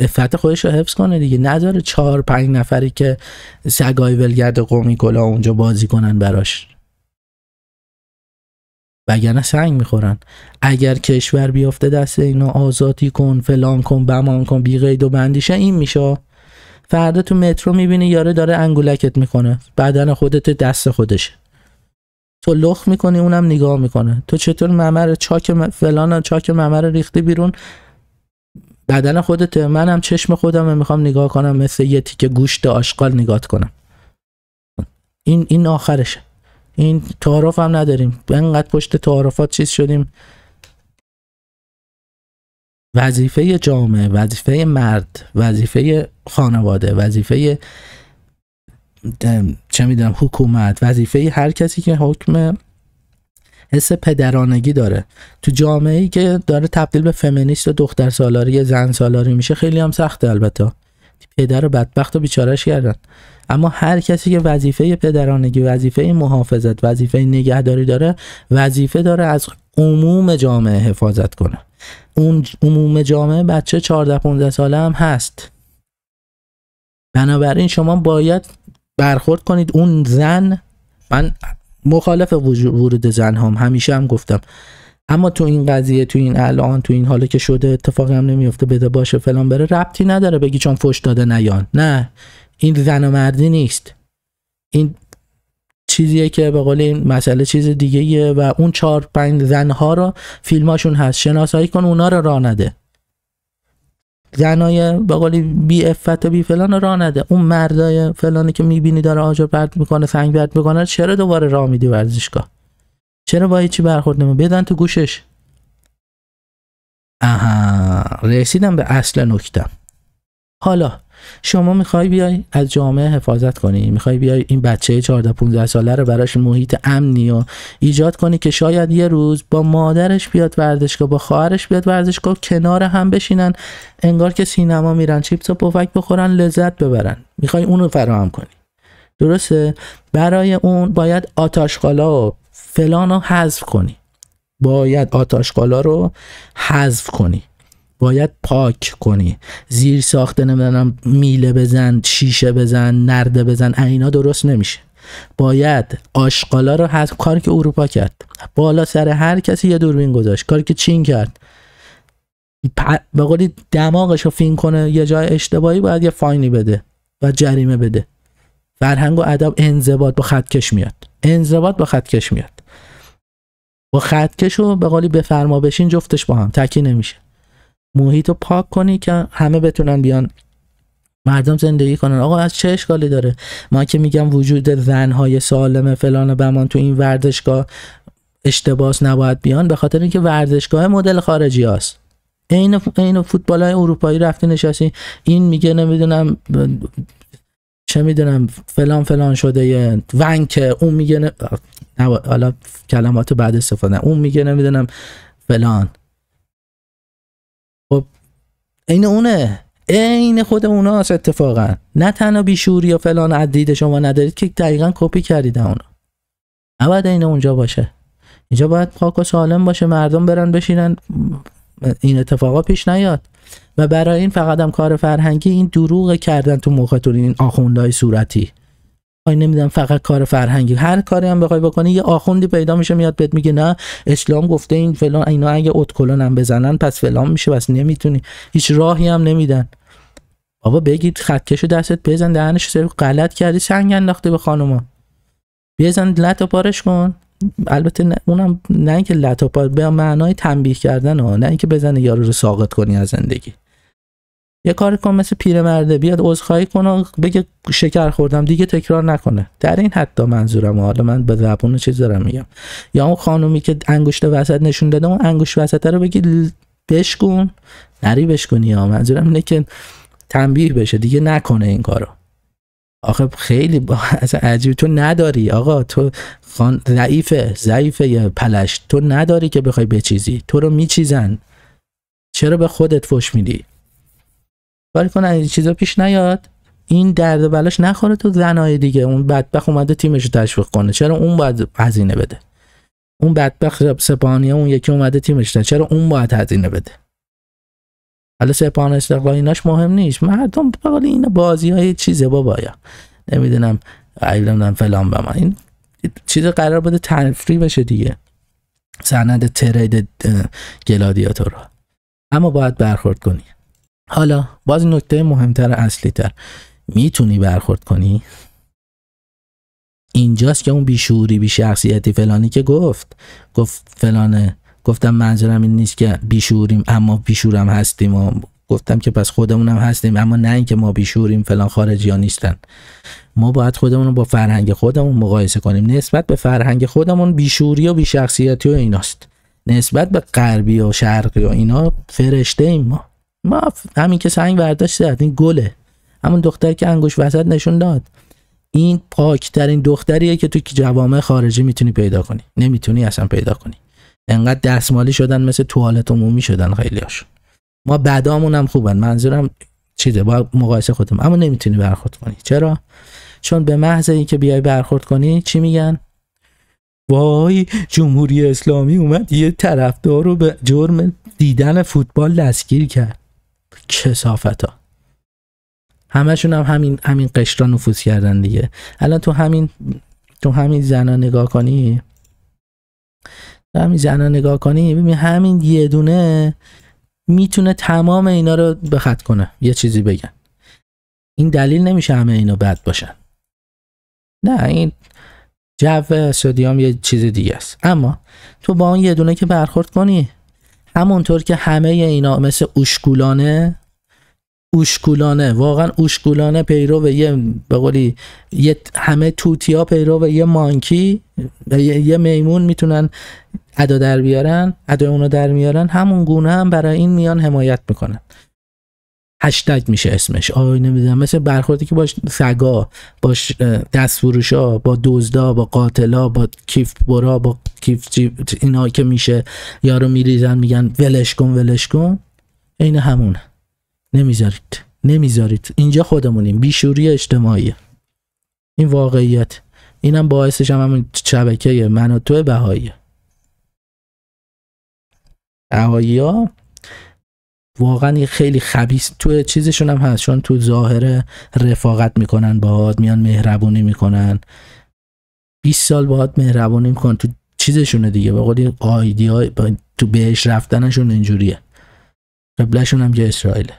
افت خودش رو حفظ کنه دیگه نداره چهار پنج نفری که سگای ولگرد قومی کلا اونجا بازی کنن براش وگرنه سنگ میخورن اگر کشور بیافته دست اینا آزادی کن فلان کن بمان کن بی قید و بندیشه این میشه فردا تو مترو میبینی یاره داره انگولکت میکنه بدن خودت دست خودشه تو لخ میکنی اونم نگاه میکنه تو چطور ممر چاک فلان چاک ممر ریختی بیرون بدن خودت منم چشم خودم میخوام نگاه کنم مثل یه تیکه گوشت آشغال نگاه کنم این این آخرشه این تعارف هم نداریم انقدر پشت تعارفات چیز شدیم وظیفه جامعه وظیفه مرد وظیفه خانواده وظیفه چه میدونم حکومت وظیفه هر کسی که حکم حس پدرانگی داره تو جامعه ای که داره تبدیل به فمینیست و دختر سالاری زن سالاری میشه خیلی هم سخته البته پدر و بدبخت و بیچارش کردن اما هر کسی که وظیفه پدرانگی وظیفه محافظت وظیفه نگهداری داره وظیفه داره از عموم جامعه حفاظت کنه اون عموم جامعه بچه 14 15 ساله هم هست بنابراین شما باید برخورد کنید اون زن من مخالف ورود زن هم همیشه هم گفتم اما تو این قضیه تو این الان تو این حالا که شده اتفاقی هم نمیفته بده باشه فلان بره ربطی نداره بگی چون فش داده نیان نه این زن و مردی نیست این چیزیه که به قول این مسئله چیز دیگه و اون چهار پنج زنها رو فیلماشون هست شناسایی کن اونا رو را نده زنای به قولی بی افت و بی فلان را نده اون مردای فلانی که میبینی داره آجر برد میکنه سنگ برد میکنه چرا دوباره راه میدی ورزشگاه چرا با چی برخورد نمی بدن تو گوشش آها رسیدم به اصل نکته. حالا شما میخوای بیای از جامعه حفاظت کنی میخوای بیای این بچه 14 15 ساله رو براش محیط امنی و ایجاد کنی که شاید یه روز با مادرش بیاد ورزشگاه با خواهرش بیاد ورزشگاه کنار هم بشینن انگار که سینما میرن چیپس و پفک بخورن لذت ببرن میخوای رو فراهم کنی درسته برای اون باید آتاشقالا و فلان رو حذف کنی باید آتاشقالا رو حذف کنی باید پاک کنی زیر ساخته نمیدونم میله بزن شیشه بزن نرده بزن اینا درست نمیشه باید آشقالا رو هست کار که اروپا کرد بالا سر هر کسی یه دوربین گذاشت کار که چین کرد به قولی دماغش رو فین کنه یه جای اشتباهی باید یه فاینی بده و جریمه بده فرهنگ و ادب انضباط با خطکش میاد انضباط با خطکش میاد با خطکش رو به قولی بفرما بشین جفتش با هم تکی نمیشه محیط رو پاک کنی که همه بتونن بیان مردم زندگی کنن آقا از چه اشکالی داره ما که میگم وجود زنهای سالم فلان بمان تو این ورزشگاه اشتباس نباید بیان به خاطر اینکه ورزشگاه مدل خارجی است عین فوتبال های اروپایی رفتی نشستی این میگه نمیدونم چه میدونم فلان فلان شده ونکه اون میگه حالا کلمات بعد استفاده اون میگه نمیدونم فلان این اونه عین خود اوناست اتفاقا نه تنها بیشوری یا فلان عدید شما ندارید که دقیقا کپی کردید اونو نباید عین اونجا باشه اینجا باید پاک و سالم باشه مردم برن بشینن این اتفاقا پیش نیاد و برای این فقط هم کار فرهنگی این دروغ کردن تو مختون این آخوندهای صورتی آی نمیدونم فقط کار فرهنگی هر کاری هم بخوای بکنی یه آخوندی پیدا میشه میاد بهت میگه نه اسلام گفته این فلان اینا اگه اتکلون هم بزنن پس فلان میشه بس نمیتونی هیچ راهی هم نمیدن بابا بگید خطکشو دستت بزن دهنش سر غلط کردی سنگ انداخته به خانوما بزن لتو پارش کن البته نه اونم نه اینکه لتو پار به معنای تنبیه کردن ها نه اینکه بزنه یارو رو ساقط کنی از زندگی یه کار کن مثل پیرمرده بیاد عذرخواهی کنه بگه شکر خوردم دیگه تکرار نکنه در این حتی منظورم حالا من به زبون چیز دارم میگم یا اون خانومی که انگشت وسط نشون داده اون انگشت وسط رو بگی بشکن نری بشکنی یا منظورم اینه که تنبیه بشه دیگه نکنه این کارو آخه خیلی با... اصلا عجیب تو نداری آقا تو خان ضعیفه ضعیفه پلش تو نداری که بخوای بچیزی تو رو میچیزن چرا به خودت فش میدی ولی کنه این چیزا پیش نیاد این درد و بلاش نخوره تو زنای دیگه اون بدبخ اومده تیمش رو تشویق کنه چرا اون باید هزینه بده اون بدبخ سپانیه اون یکی اومده تیمش نه چرا اون باید هزینه بده حالا سپان استقلال ایناش مهم نیست مردم بقول این بازی های چیزه بابایا نمیدونم نمیدونم فلان به این چیز قرار بده تنفری بشه دیگه سند ترید گلادیاتور اما باید برخورد کنی حالا باز نکته مهمتر اصلی تر میتونی برخورد کنی اینجاست که اون بیشوری بیشخصیتی فلانی که گفت گفت فلانه گفتم منظورم این نیست که بیشوریم اما بیشورم هستیم و گفتم که پس خودمونم هستیم اما نه اینکه ما بیشوریم فلان خارجی ها نیستن ما باید خودمون رو با فرهنگ خودمون مقایسه کنیم نسبت به فرهنگ خودمون بیشوری و بیشخصیتی و ایناست نسبت به غربی و شرقی و اینا فرشته ایم ما ما همین که سنگ برداشت زد این گله همون دختری که انگوش وسط نشون داد این پاکترین دختریه که تو جوامع خارجی میتونی پیدا کنی نمیتونی اصلا پیدا کنی انقدر دستمالی شدن مثل توالت عمومی شدن خیلیاش ما بدامون هم خوبن منظورم چیزه با مقایسه خودم اما نمیتونی برخورد کنی چرا چون به محض اینکه بیای برخورد کنی چی میگن وای جمهوری اسلامی اومد یه طرفدار رو به جرم دیدن فوتبال دستگیر کرد کسافت ها همشون هم همین همین قشرا نفوذ کردن دیگه الان تو همین تو همین زنا نگاه کنی تو همین زنا نگاه کنی ببین همین یه دونه میتونه تمام اینا رو به کنه یه چیزی بگن این دلیل نمیشه همه اینا بد باشن نه این جو سودیوم یه چیز دیگه است اما تو با اون یه دونه که برخورد کنی همونطور که همه اینا مثل اوشکولانه اوشکولانه واقعا اوشکولانه پیرو و یه به قولی یه همه توتیا پیرو و یه مانکی یه, یه میمون میتونن ادا در بیارن ادا اونو در میارن همون گونه هم برای این میان حمایت میکنن هشتگ میشه اسمش آی نمیذارم، مثل برخوردی که باش سگا باش دستفروشا با دزدا با قاتلا با کیف برا با کیف اینا که میشه یارو میریزن میگن ولش کن ولش کن عین همونه نمیذارید نمیذارید اینجا خودمونیم بیشوری اجتماعی این واقعیت اینم باعثش هم همون شبکه من و تو بهاییه اوایی ها واقعا یه خیلی خبیس تو چیزشون هم هست چون تو ظاهر رفاقت میکنن باهات میان مهربونی میکنن 20 سال باهات مهربونی میکنن تو چیزشونه دیگه به قول تو بهش رفتنشون اینجوریه قبلشون هم یه اسرائیله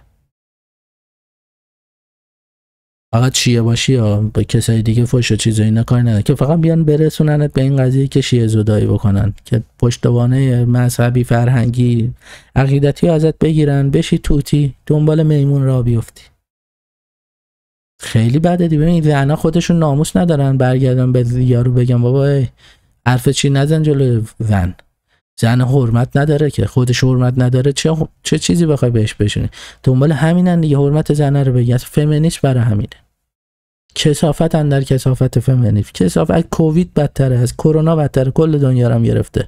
فقط شیعه باشی یا با کسای دیگه فش و چیزایی اینا نداره که فقط بیان برسوننت به این قضیه که شیعه زدایی بکنن که پشتوانه مذهبی فرهنگی عقیدتی ازت بگیرن بشی توتی دنبال میمون را بیفتی خیلی بده دی ببین خودشون ناموس ندارن برگردن به یارو بگم بابا حرف چی نزن جلو زن زن حرمت نداره که خودش حرمت نداره چه, خب- چه چیزی بخوای بهش بشونی دنبال همینن دیگه حرمت زن رو بگی فمینیست برای همینه کسافت اندر کسافت فمینیست کسافت کووید بدتره از کرونا بدتره کل دنیا هم گرفته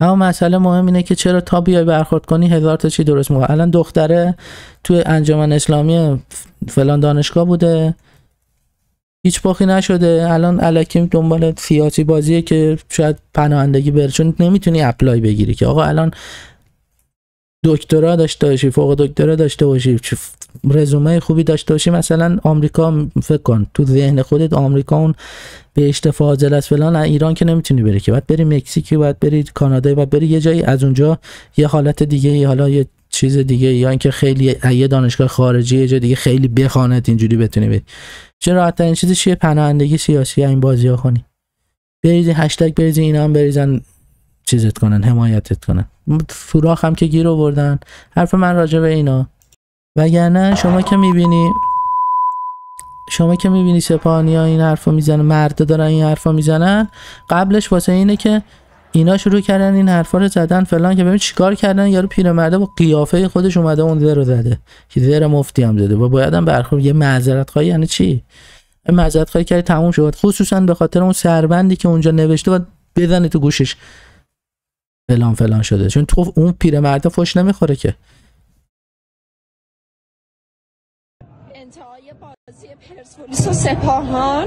اما مسئله مهم اینه که چرا تا بیای برخورد کنی هزار تا چی درست میگه الان دختره توی انجمن اسلامی فلان دانشگاه بوده هیچ باخی نشده الان الکی دنبال فیاتی بازیه که شاید پناهندگی بره چون نمیتونی اپلای بگیری که آقا الان دکترا داشته باشی فوق دکترا داشته باشی رزومه خوبی داشته باشی مثلا آمریکا فکر کن تو ذهن خودت آمریکا اون به اشتفاع است فلان ایران که نمیتونی بری که باید بری مکزیکی باید بری کانادا و بری یه جایی از اونجا یه حالت دیگه حالا یه چیز دیگه یا اینکه خیلی یه دانشگاه خارجی یه جا دیگه خیلی بخوانت اینجوری بتونی بری چون راحت ترین چیز چیه پناهندگی سیاسی این بازی ها خونی بریزی هشتگ برید اینا هم بریزن چیزت کنن حمایتت کنن سوراخ هم که گیر آوردن حرف من راجع به اینا وگرنه شما که میبینی شما که میبینی سپانی ها این حرفو میزنن مرد دارن این حرفو میزنن قبلش واسه اینه که اینا شروع کردن این حرفا رو زدن فلان که ببین چیکار کردن یارو پیرمرده با قیافه خودش اومده اون رو زده که زر مفتی هم زده باید بایدم برخور یه معذرت خواهی یعنی چی معذرت خواهی تموم شد خصوصا به خاطر اون سربندی که اونجا نوشته و بزنه تو گوشش فلان فلان شده چون تو اون پیرمرده فش نمیخوره که
پرسپولیس و سپاهان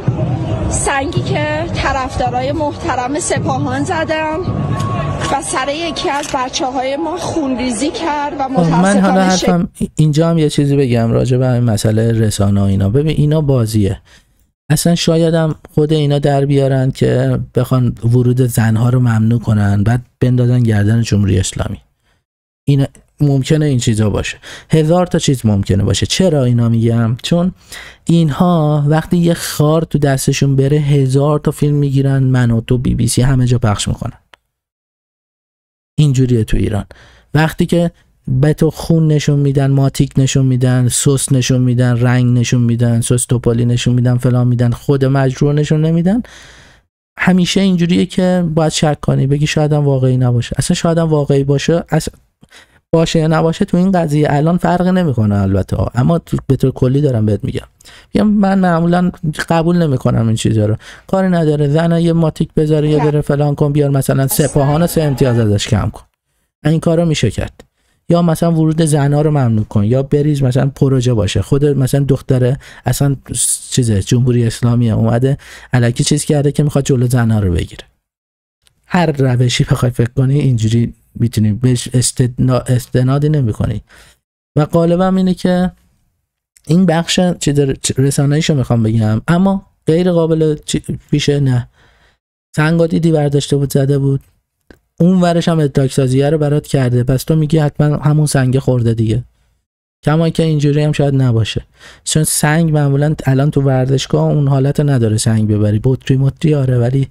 سنگی که طرفدارای محترم سپاهان زدم و سر یکی از بچه های ما خونریزی کرد و خب، من حالا حرفم
اینجا هم یه چیزی بگم راجع به مسئله رسانه و اینا ببین اینا بازیه اصلا شایدم خود اینا در بیارن که بخوان ورود زنها رو ممنوع کنن بعد بندادن گردن جمهوری اسلامی اینا ممکنه این چیزا باشه هزار تا چیز ممکنه باشه چرا اینا میگم چون اینها وقتی یه خار تو دستشون بره هزار تا فیلم میگیرن من و تو بی بی سی همه جا پخش میکنن اینجوریه تو ایران وقتی که به تو خون نشون میدن ماتیک نشون میدن سس نشون میدن رنگ نشون میدن سس توپالی نشون میدن فلان میدن خود مجروح نشون نمیدن همیشه اینجوریه که باید شک کنی بگی شاید هم واقعی نباشه اصلا شاید هم واقعی باشه اصلا باشه یا نباشه تو این قضیه الان فرق نمیکنه البته ها، اما به طور کلی دارم بهت میگم میگم من معمولا قبول نمیکنم این چیزا رو کاری نداره زن یه ماتیک بذاره یا بره فلان کن بیار مثلا سپاهان سه امتیاز ازش کم کن این کارو میشه کرد یا مثلا ورود زنها رو ممنوع کن یا بریز مثلا پروژه باشه خود مثلا دختره اصلا چیزه جمهوری اسلامی اومده الکی چیز کرده که میخواد جلو زنا رو بگیره هر روشی بخوای فکر کنی اینجوری میتونی بهش استنادی نمی کنی و غالبا اینه که این بخش چیز رو میخوام بگم اما غیر قابل پیشه نه سنگا دیدی برداشته بود زده بود اون ورش هم ادراک رو برات کرده پس تو میگی حتما همون سنگ خورده دیگه کما که اینجوری هم شاید نباشه چون سنگ معمولا الان تو ورزشگاه اون حالت نداره سنگ ببری بطری مطری آره ولی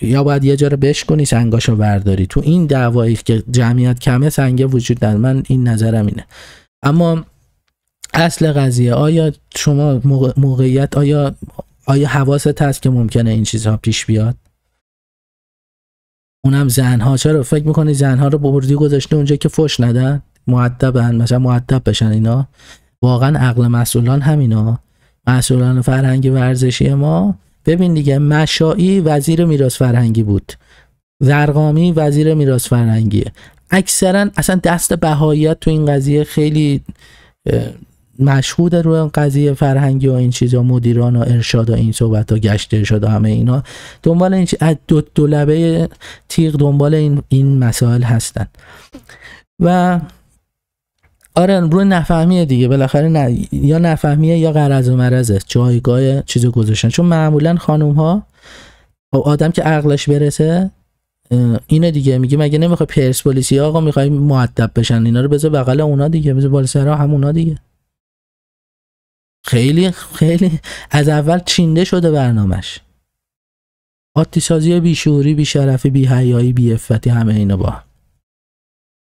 یا باید یه جا رو بشکنی سنگاشو ورداری تو این دعوایی که جمعیت کمه سنگه وجود داره من این نظرم اینه اما اصل قضیه آیا شما موقعیت آیا آیا حواست هست که ممکنه این چیزها پیش بیاد اونم زنها چرا فکر میکنی زنها رو بردی گذاشته اونجا که فش ندن معدبن مثلا معدب بشن اینا واقعا عقل مسئولان همینا مسئولان فرهنگ ورزشی ما ببین دیگه مشائی وزیر میراث فرهنگی بود زرقامی وزیر میراث فرهنگیه اکثرا اصلا دست بهاییت تو این قضیه خیلی مشهود روی قضیه فرهنگی و این چیزا مدیران و ارشاد و این صحبت و گشت ارشاد و همه اینا دنبال این از دو, دولبه تیغ دنبال این, این مسائل هستن و آره روی نفهمیه دیگه بالاخره نه... یا نفهمیه یا قرض و مرزه جایگاه چیز گذاشتن چون معمولا خانم ها خب، آدم که عقلش برسه اینه دیگه میگه مگه نمیخوای پرسپولیسی پلیسی آقا میخوای معدب بشن اینا رو بذار بغل اونا دیگه بذار بال ها هم اونا دیگه خیلی خیلی از اول چینده شده برنامهش آتی سازی بی حیایی بی افتی همه اینا با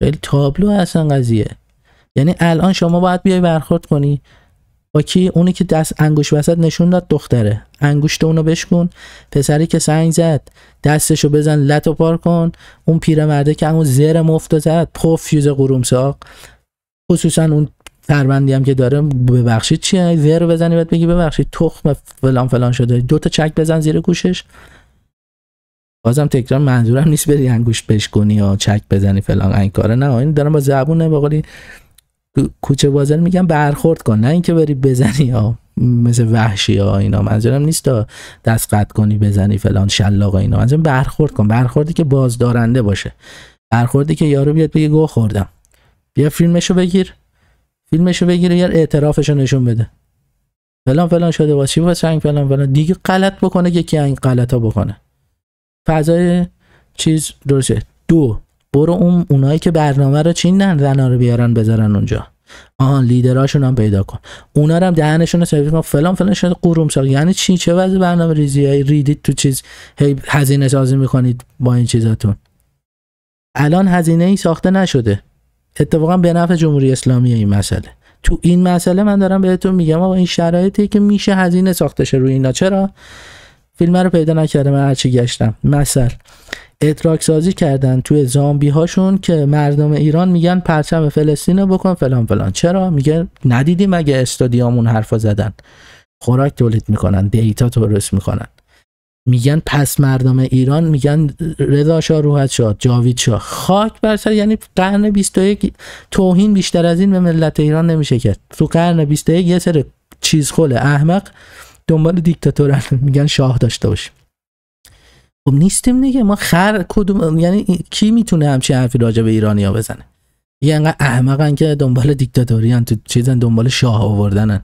خیلی تابلو اصلا قضیه یعنی الان شما باید بیای برخورد کنی با کی اونی که دست انگوش وسط نشون داد دختره انگوشت اونو بشکن پسری که سنگ زد دستشو بزن لتو پار کن اون پیرمرده که اون زیر مفت زد پف فیوز قروم ساق خصوصا اون فروندی هم که داره ببخشید چیه زر بزنی بهت بگی ببخشید تخم فلان فلان شده دو تا چک بزن زیر گوشش بازم تکرار منظورم نیست بری انگوش بشکنی یا چک بزنی فلان این کاره نه این دارم با زبون با کوچه بازار میگم برخورد کن نه اینکه بری بزنی ها مثل وحشی ها اینا منظورم نیست تا دست قد کنی بزنی فلان شلاق اینا منظورم برخورد کن برخوردی که باز بازدارنده باشه برخوردی که یارو بیاد بگه گو خوردم بیا فیلمشو بگیر فیلمشو بگیر یار اعترافشو نشون بده فلان فلان شده واسه با سنگ فلان فلان دیگه غلط بکنه یکی این غلطا بکنه فضای چیز درسته دو برو اون اونایی که برنامه رو چینن، زنا رو بیارن بذارن اونجا آها لیدراشون هم پیدا کن اونا رو هم دهنشون رو سرویس کن فلان فلان شده قروم ساق یعنی چی چه وضع برنامه ریزی های ریدید تو چیز هی هزینه سازی میکنید با این چیزاتون الان هزینه ای ساخته نشده اتفاقا به نفع جمهوری اسلامی این مسئله تو این مسئله من دارم بهتون میگم آقا این شرایطی که میشه هزینه ساخته شه روی اینا چرا فیلم رو پیدا نکردم من هرچی گشتم مثل ادراک سازی کردن توی زامبی هاشون که مردم ایران میگن پرچم فلسطین رو بکن فلان فلان چرا میگه ندیدی مگه استادیامون حرفا زدن خوراک تولید میکنن دیتا تورس میکنن میگن پس مردم ایران میگن رضا شاه روحت شاه جاوید شاه خاک بر سر یعنی قرن 21 توهین بیشتر از این به ملت ایران نمیشه کرد تو قرن 21 یه سر چیز خله احمق دنبال دیکتاتورن میگن شاه داشته باشیم خب نیستیم دیگه ما خر کدوم یعنی کی میتونه همچین حرفی راجع به ایرانیا بزنه یه انقدر احمقن که دنبال دیکتاتوریان تو چیزن دنبال شاه آوردنن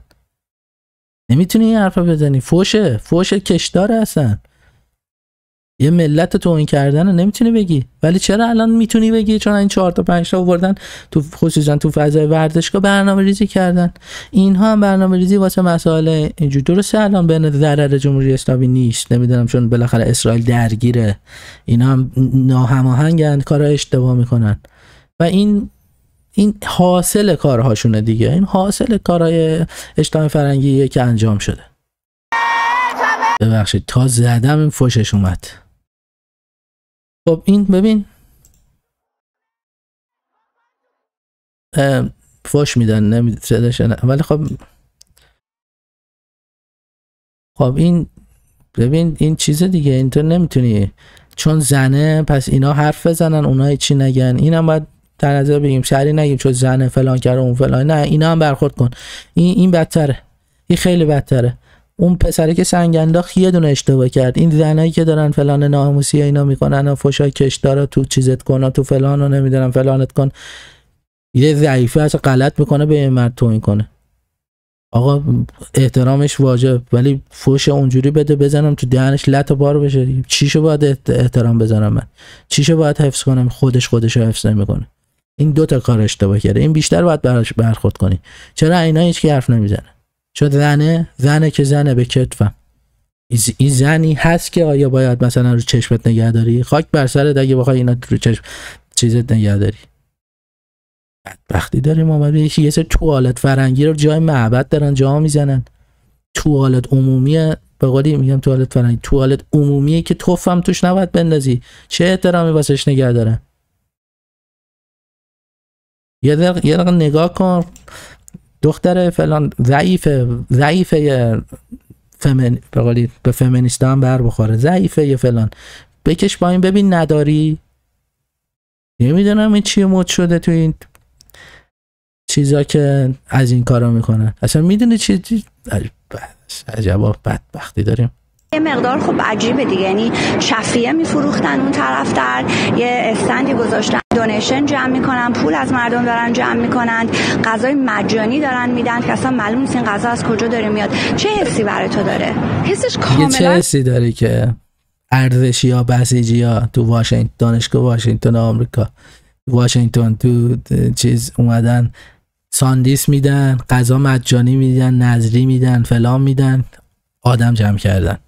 نمیتونی این حرفا بزنی فوشه فوش کشدار هستن یه ملت این کردن رو نمیتونی بگی ولی چرا الان میتونی بگی چون این چهار تا پنج تا آوردن تو خصوصا تو فضای ورزشگاه برنامه ریزی کردن اینها هم برنامه ریزی واسه مسائل اینجور درسته الان بین ضرر جمهوری اسلامی نیست نمیدونم چون بالاخره اسرائیل درگیره اینا هم ناهماهنگن کارا اشتباه میکنن و این این حاصل کارهاشونه دیگه این حاصل کارهای اجتماع فرنگیه که انجام شده ببخشید تا زدم این فوشش اومد خب این ببین فاش میدن نمیدید ولی خب خب این ببین این چیز دیگه این تو نمیتونی چون زنه پس اینا حرف بزنن اونا چی نگن اینم باید در نظر بگیم شری نگیم چون زنه فلان کرد اون فلان نه اینا هم برخورد کن این این بدتره این خیلی بدتره اون پسره که سنگ انداخت یه دونه اشتباه کرد این زنایی که دارن فلان ناموسی اینا میکنن و فشای کشدارا تو چیزت کنا تو فلان رو نمیدونم فلانت کن یه ضعیفه از غلط میکنه به این مرد این کنه آقا احترامش واجب ولی فوش اونجوری بده بزنم تو دهنش لط و بار بشه چیشو باید احترام بزنم من چیشو باید حفظ کنم خودش خودش رو حفظ نمیکنه این دوتا کار اشتباه کرده این بیشتر باید برخورد کنی چرا اینا هیچ که حرف نمیزنه شد زنه زنه که زنه به کتفم این زنی هست که آیا باید مثلا رو چشمت نگه داری خاک بر سرت اگه بخوای اینا رو چشم چیزت نگه داری بدبختی داریم ما یه سری توالت فرنگی رو جای معبد دارن جا میزنن توالت عمومی به قولی میگم توالت فرنگی توالت عمومیه که توفم توش نباید بندازی چه احترامی واسش نگه دارن یه دقیقه نگاه کن دختر فلان ضعیفه ضعیفه فمن... به قولی به بر بخوره ضعیفه فلان بکش با این ببین نداری نمیدونم این چیه مد شده تو این چیزا که از این کارا میکنن اصلا میدونی چی عجبا بدبختی داریم
یه مقدار خب عجیبه دیگه یعنی شفیه میفروختن اون طرف در یه استندی گذاشتن دونیشن جمع میکنن پول از مردم دارن جمع میکنن غذای مجانی دارن میدن که اصلا معلوم نیست این غذا از کجا داره میاد چه حسی برای تو داره حسش کاملا چه
حسی داری که ارزشی ها بسیجی ها تو واشنگتن دانشگاه واشنگتن آمریکا واشنگتن تو چیز اومدن ساندیس میدن غذا مجانی میدن نظری میدن فلان میدن آدم جمع کردن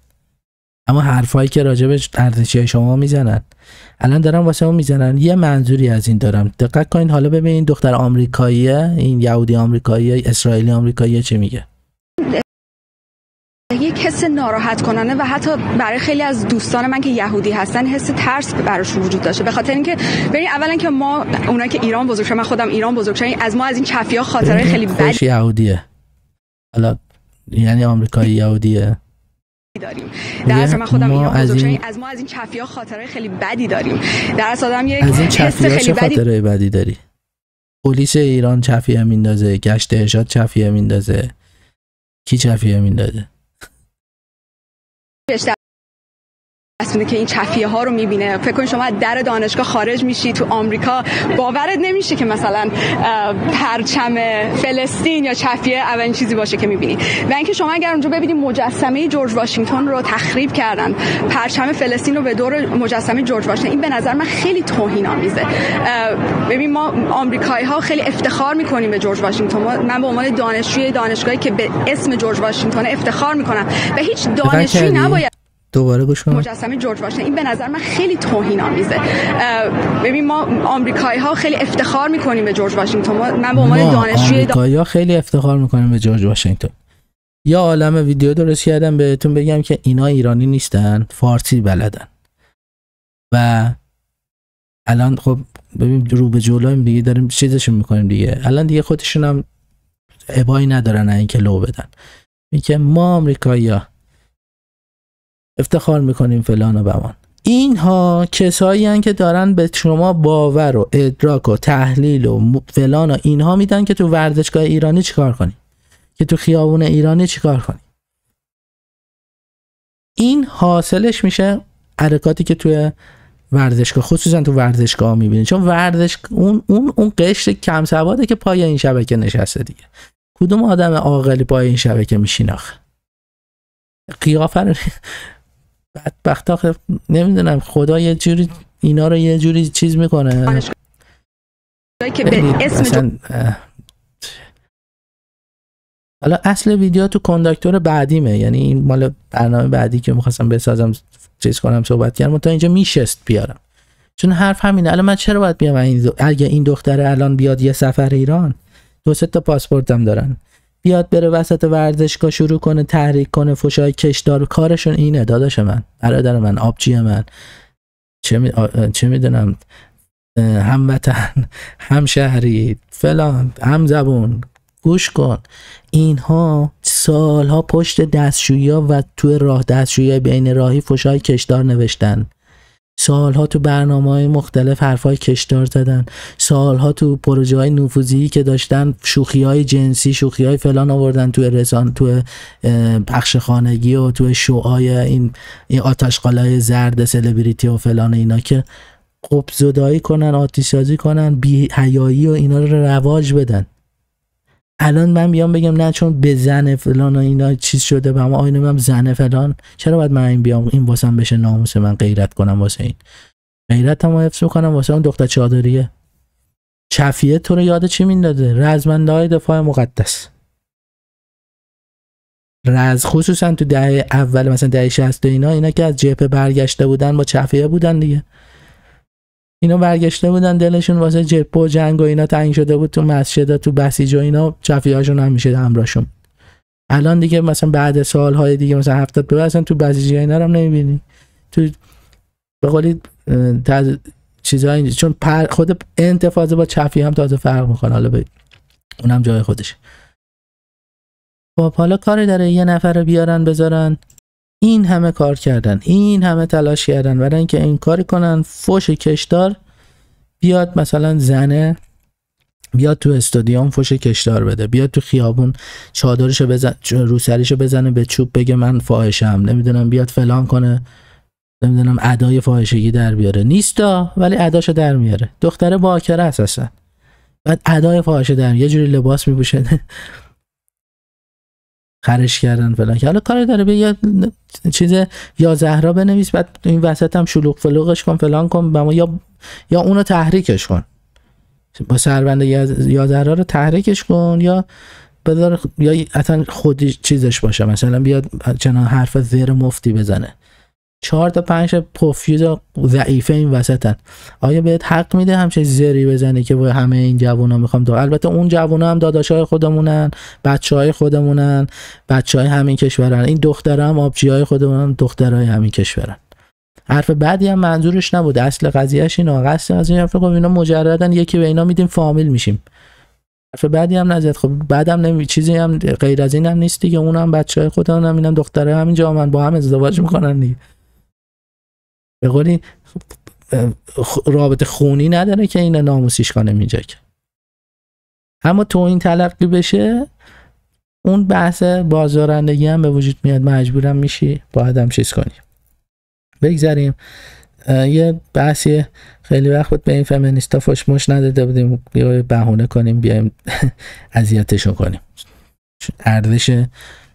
اما حرفایی که راجبش ارزشی شما میزنن الان دارم واسه اون میزنن یه منظوری از این دارم دقت کنین حالا ببین این دختر آمریکاییه این یهودی آمریکایی اسرائیلی آمریکایی چه میگه
یه حس ناراحت کننده و حتی برای خیلی از دوستان من که یهودی هستن حس ترس براشون وجود داشته به خاطر اینکه ببین اولا که ما اونایی که ایران بزرگ من خودم ایران بزرگ از ما از این چفیا خاطره خیلی بد
یهودیه حالا یعنی آمریکایی یهودیه
داریم خب، در یعنی اصل من خودم از, این... از ما از این چفیا خاطره خیلی بدی داریم در اصل آدم یک از این خیلی چه خاطره
بدی داری پلیس ایران چفیه میندازه گشت ارشاد چفیه میندازه کی چفیه میندازه
که این چفیه ها رو میبینه فکر کن شما در دانشگاه خارج میشی تو آمریکا باورت نمیشه که مثلا پرچم فلسطین یا چفیه اولین چیزی باشه که میبینی و اینکه شما اگر اونجا ببینید مجسمه جورج واشنگتن رو تخریب کردن پرچم فلسطین رو به دور مجسمه جورج واشنگتن این به نظر من خیلی توهین آمیزه ببین ما آمریکایی ها خیلی افتخار میکنیم به جورج واشنگتن من به عنوان دانشجوی دانشگاهی که به اسم جورج واشنگتن افتخار میکنم و هیچ دانشجویی نباید
دوباره گوش کنم
مجسمه جورج واشنگتن این به نظر من خیلی توهین آمیزه ببین ما آمریکایی ها خیلی افتخار میکنیم به جورج واشنگتن من به عنوان دانشجوی آمریکایی
ها خیلی افتخار میکنیم به جورج واشنگتن یا عالم ویدیو درست کردم بهتون بگم که اینا ایرانی نیستن فارسی بلدن و الان خب ببین رو به جولای دیگه داریم چیزشون میکنیم دیگه الان دیگه خودشون هم ابایی ندارن اینکه لو بدن میگه ما آمریکایی‌ها افتخار میکنیم فلان و بمان اینها کسایی هن که دارن به شما باور و ادراک و تحلیل و فلان و اینها میدن که تو ورزشگاه ایرانی چیکار کنی که تو خیابون ایرانی چیکار کنی این حاصلش میشه حرکاتی که توی ورزشگاه خصوصا تو ورزشگاه میبینی چون ورزش اون اون اون قشر کم سواده که پای این شبکه نشسته دیگه کدوم آدم عاقلی پای این شبکه میشینه آخه قیافه بدبختا نمیدونم خدا یه جوری اینا رو یه جوری چیز میکنه یعنی حالا اصل ویدیو تو کنداکتور بعدیمه یعنی این مال برنامه بعدی که میخواستم بسازم چیز کنم صحبت کردم تا اینجا میشست بیارم چون حرف همینه الان من چرا باید بیام این اگه این دختره الان بیاد یه سفر ایران دو سه تا پاسپورتم دارن بیاد بره وسط ورزشگاه شروع کنه تحریک کنه فشای کشدار کارشون اینه داداش من برادر من آبجی من چه, میدونم هموطن همشهری، فلان هم زبون گوش کن اینها سالها پشت دستشویی و توی راه دستشویی بین راهی فشای کشدار نوشتن سالها تو برنامه های مختلف حرفهای کشدار زدن سالها تو پروژه های نفوذی که داشتن شوخی های جنسی شوخی های فلان آوردن تو رسان تو پخش خانگی و تو شوهای این این های زرد سلبریتی و فلان اینا که قبضدایی کنن آتیسازی کنن بی حیایی و اینا رو رواج بدن الان من بیام بگم نه چون به زن فلان و اینا چیز شده و من آینه من زن فلان چرا باید من این بیام این واسم بشه ناموس من غیرت کنم واسه این غیرت هم حفظ میکنم واسه اون دختر چادریه چفیه تو رو یاد چی میندازه رزمنده های دفاع مقدس رز خصوصا تو دهه اول مثلا دهه 60 اینا اینا که از جیپ برگشته بودن با چفیه بودن دیگه اینا برگشته بودن دلشون واسه جپ و جنگ و اینا تنگ شده بود تو مسجد تو بسیج و اینا چفیهاشون هم میشه همراهشون الان دیگه مثلا بعد سالهای دیگه مثلا هفتاد به اصلا تو بسیج اینا رو هم نمیبینی تو به قولی تز... چیزها اینجا چون خود انتفاضه با چفی هم تازه فرق میکنه حالا به اونم جای خودش خب حالا کاری داره یه نفر رو بیارن بذارن این همه کار کردن این همه تلاش کردن برای اینکه این کار کنن فوش کشدار بیاد مثلا زنه بیاد تو استادیوم فوش کشدار بده بیاد تو خیابون چادرش بزن روسریشو بزنه به چوب بگه من فاحشم نمیدونم بیاد فلان کنه نمیدونم ادای فاحشگی در بیاره نیستا ولی اداشو در میاره دختره باکره اساسا بعد ادای فاحشه در یه جوری لباس میپوشه خرش کردن فلان که حالا کار داره به چیز یا زهرا بنویس بعد این وسط هم شلوغ فلوغش کن فلان کن بما یا یا اونو تحریکش کن با سربند یا زهرا رو تحریکش کن یا بذار یا اصلا خودی چیزش باشه مثلا بیاد چنان حرف زیر مفتی بزنه چهار تا پنج تا پفیوز ضعیفه این وسطن آیا بهت حق میده همچه زری بزنی که با همه این جوونا میخوام دو البته اون جوونا هم داداشای خودمونن بچه های خودمونن بچه های همین کشورن این دختر هم آبجی های خودمونن دخترای همین کشورن حرف بعدی هم منظورش نبود اصل قضیهش این قصد از این حرف خب اینا مجردن یکی به اینا میدیم فامیل میشیم حرف بعدی هم نزد خب بعدم نمی چیزی هم غیر از این هم نیست دیگه اونم بچه های خودمون هم اینم دختره همین جامن با هم ازدواج میکنن دیگه به قولی رابطه خونی نداره که این ناموسیش کنه اینجا اما تو این تلقی بشه اون بحث بازارندگی هم به وجود میاد مجبورم میشی باید هم چیز کنی بگذاریم یه بحثی خیلی وقت بود به این فمینیستا فشمش نداده بودیم یه بهونه کنیم بیایم اذیتشون کنیم ارزش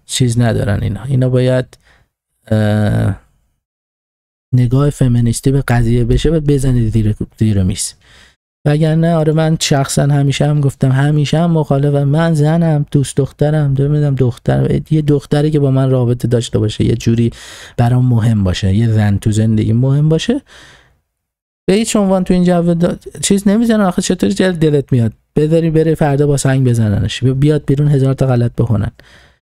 چیز ندارن اینا اینا باید نگاه فمینیستی به قضیه بشه و بزنید زیر زیر میز وگرنه آره من شخصا همیشه هم گفتم همیشه هم و من زنم دوست دخترم میدم دختر یه دختری که با من رابطه داشته باشه یه جوری برام مهم باشه یه زن تو زندگی مهم باشه به هیچ عنوان تو این جو چیز نمیزنه آخه چطوری دلت میاد بذاری بره فردا با سنگ بزننش بیاد بیرون هزار تا غلط بکنن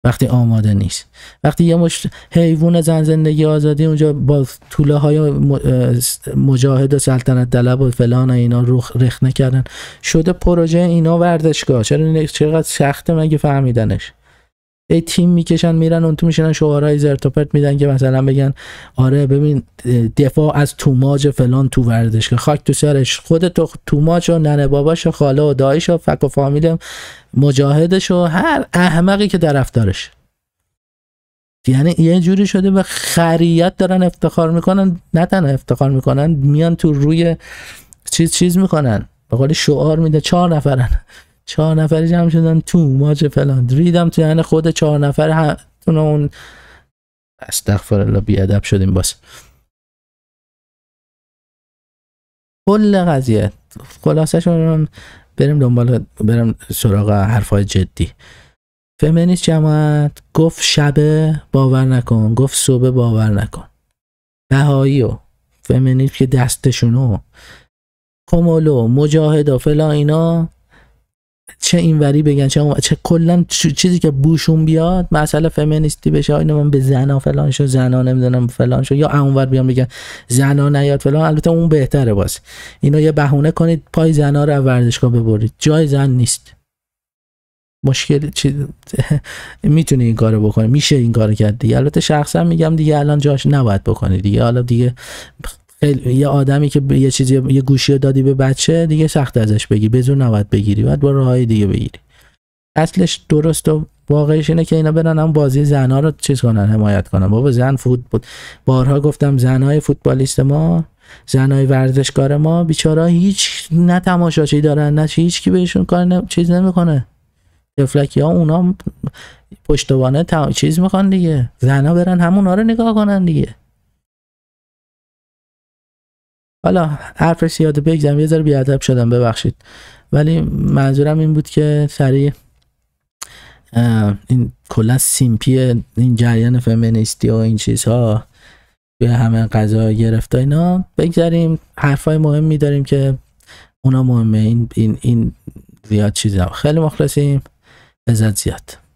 وقتی آماده نیست وقتی یه مش حیوان زن زندگی آزادی اونجا با طوله های مجاهد و سلطنت طلب و فلان اینا رخ رخ نکردن شده پروژه اینا ورزشگاه چرا چقدر سخته مگه فهمیدنش ای تیم میکشن میرن اون تو میشنن شعارهای زرتوپرت میدن که مثلا بگن آره ببین دفاع از توماج فلان تو وردش که خاک تو سرش خود تو توماج و ننه باباش و خاله و دایش و فک و فامیل مجاهدش و هر احمقی که دارش یعنی یه جوری شده به خریت دارن افتخار میکنن نه تنها افتخار میکنن میان تو روی چیز چیز میکنن به قول شعار میده چهار نفرن چهار نفری جمع شدن تو ماج فلان ریدم تو یعنی خود چهار نفر هم اون استغفر الله ادب شدیم باس. کل قضیه خلاصه شون بریم دنبال بریم سراغ های جدی فمینیست جماعت گفت شبه باور نکن گفت صبح باور نکن بهایی و فمینیست که دستشونو کمولو مجاهد و فلا اینا چه اینوری بگن چه, چه کلا چیزی که بوشون بیاد مسئله فمینیستی بشه اینو من به زنا فلان شو زنا نمیدونم فلان شو یا اونور بیان بگن زنا نیاد فلان البته اون بهتره باز اینا یه بهونه کنید پای زنا رو ورزشگاه ببرید جای زن نیست مشکل چی میتونی این کارو بکنی میشه این کارو کرد دیگه البته شخصا میگم دیگه الان جاش نباید بکنید، دیگه حالا دیگه خیلی یه آدمی که یه چیزی یه گوشی دادی به بچه دیگه سخت ازش بگی به زور نباید بگیری باید با های دیگه بگیری اصلش درست و واقعیش اینه که اینا برن هم بازی زنها رو چیز کنن حمایت کنن بابا زن فوت بارها گفتم زنهای فوتبالیست ما زنای ورزشکار ما بیچاره هیچ نه تماشاچی دارن نه هیچ کی بهشون کار نه چیز نمیکنه تفلکی ها اونا پشتوانه تا... چیز میخوان دیگه زنا برن همونا رو نگاه کنن دیگه حالا حرفش یاد بگذم یه ذره بیادب شدم ببخشید ولی منظورم این بود که سریع این کلا سیمپی این جریان فمینیستی و این چیزها به همه قضا گرفت اینا بگذاریم حرفای مهم داریم که
اونا مهمه این این این زیاد چیزا خیلی مخلصیم عزت زیاد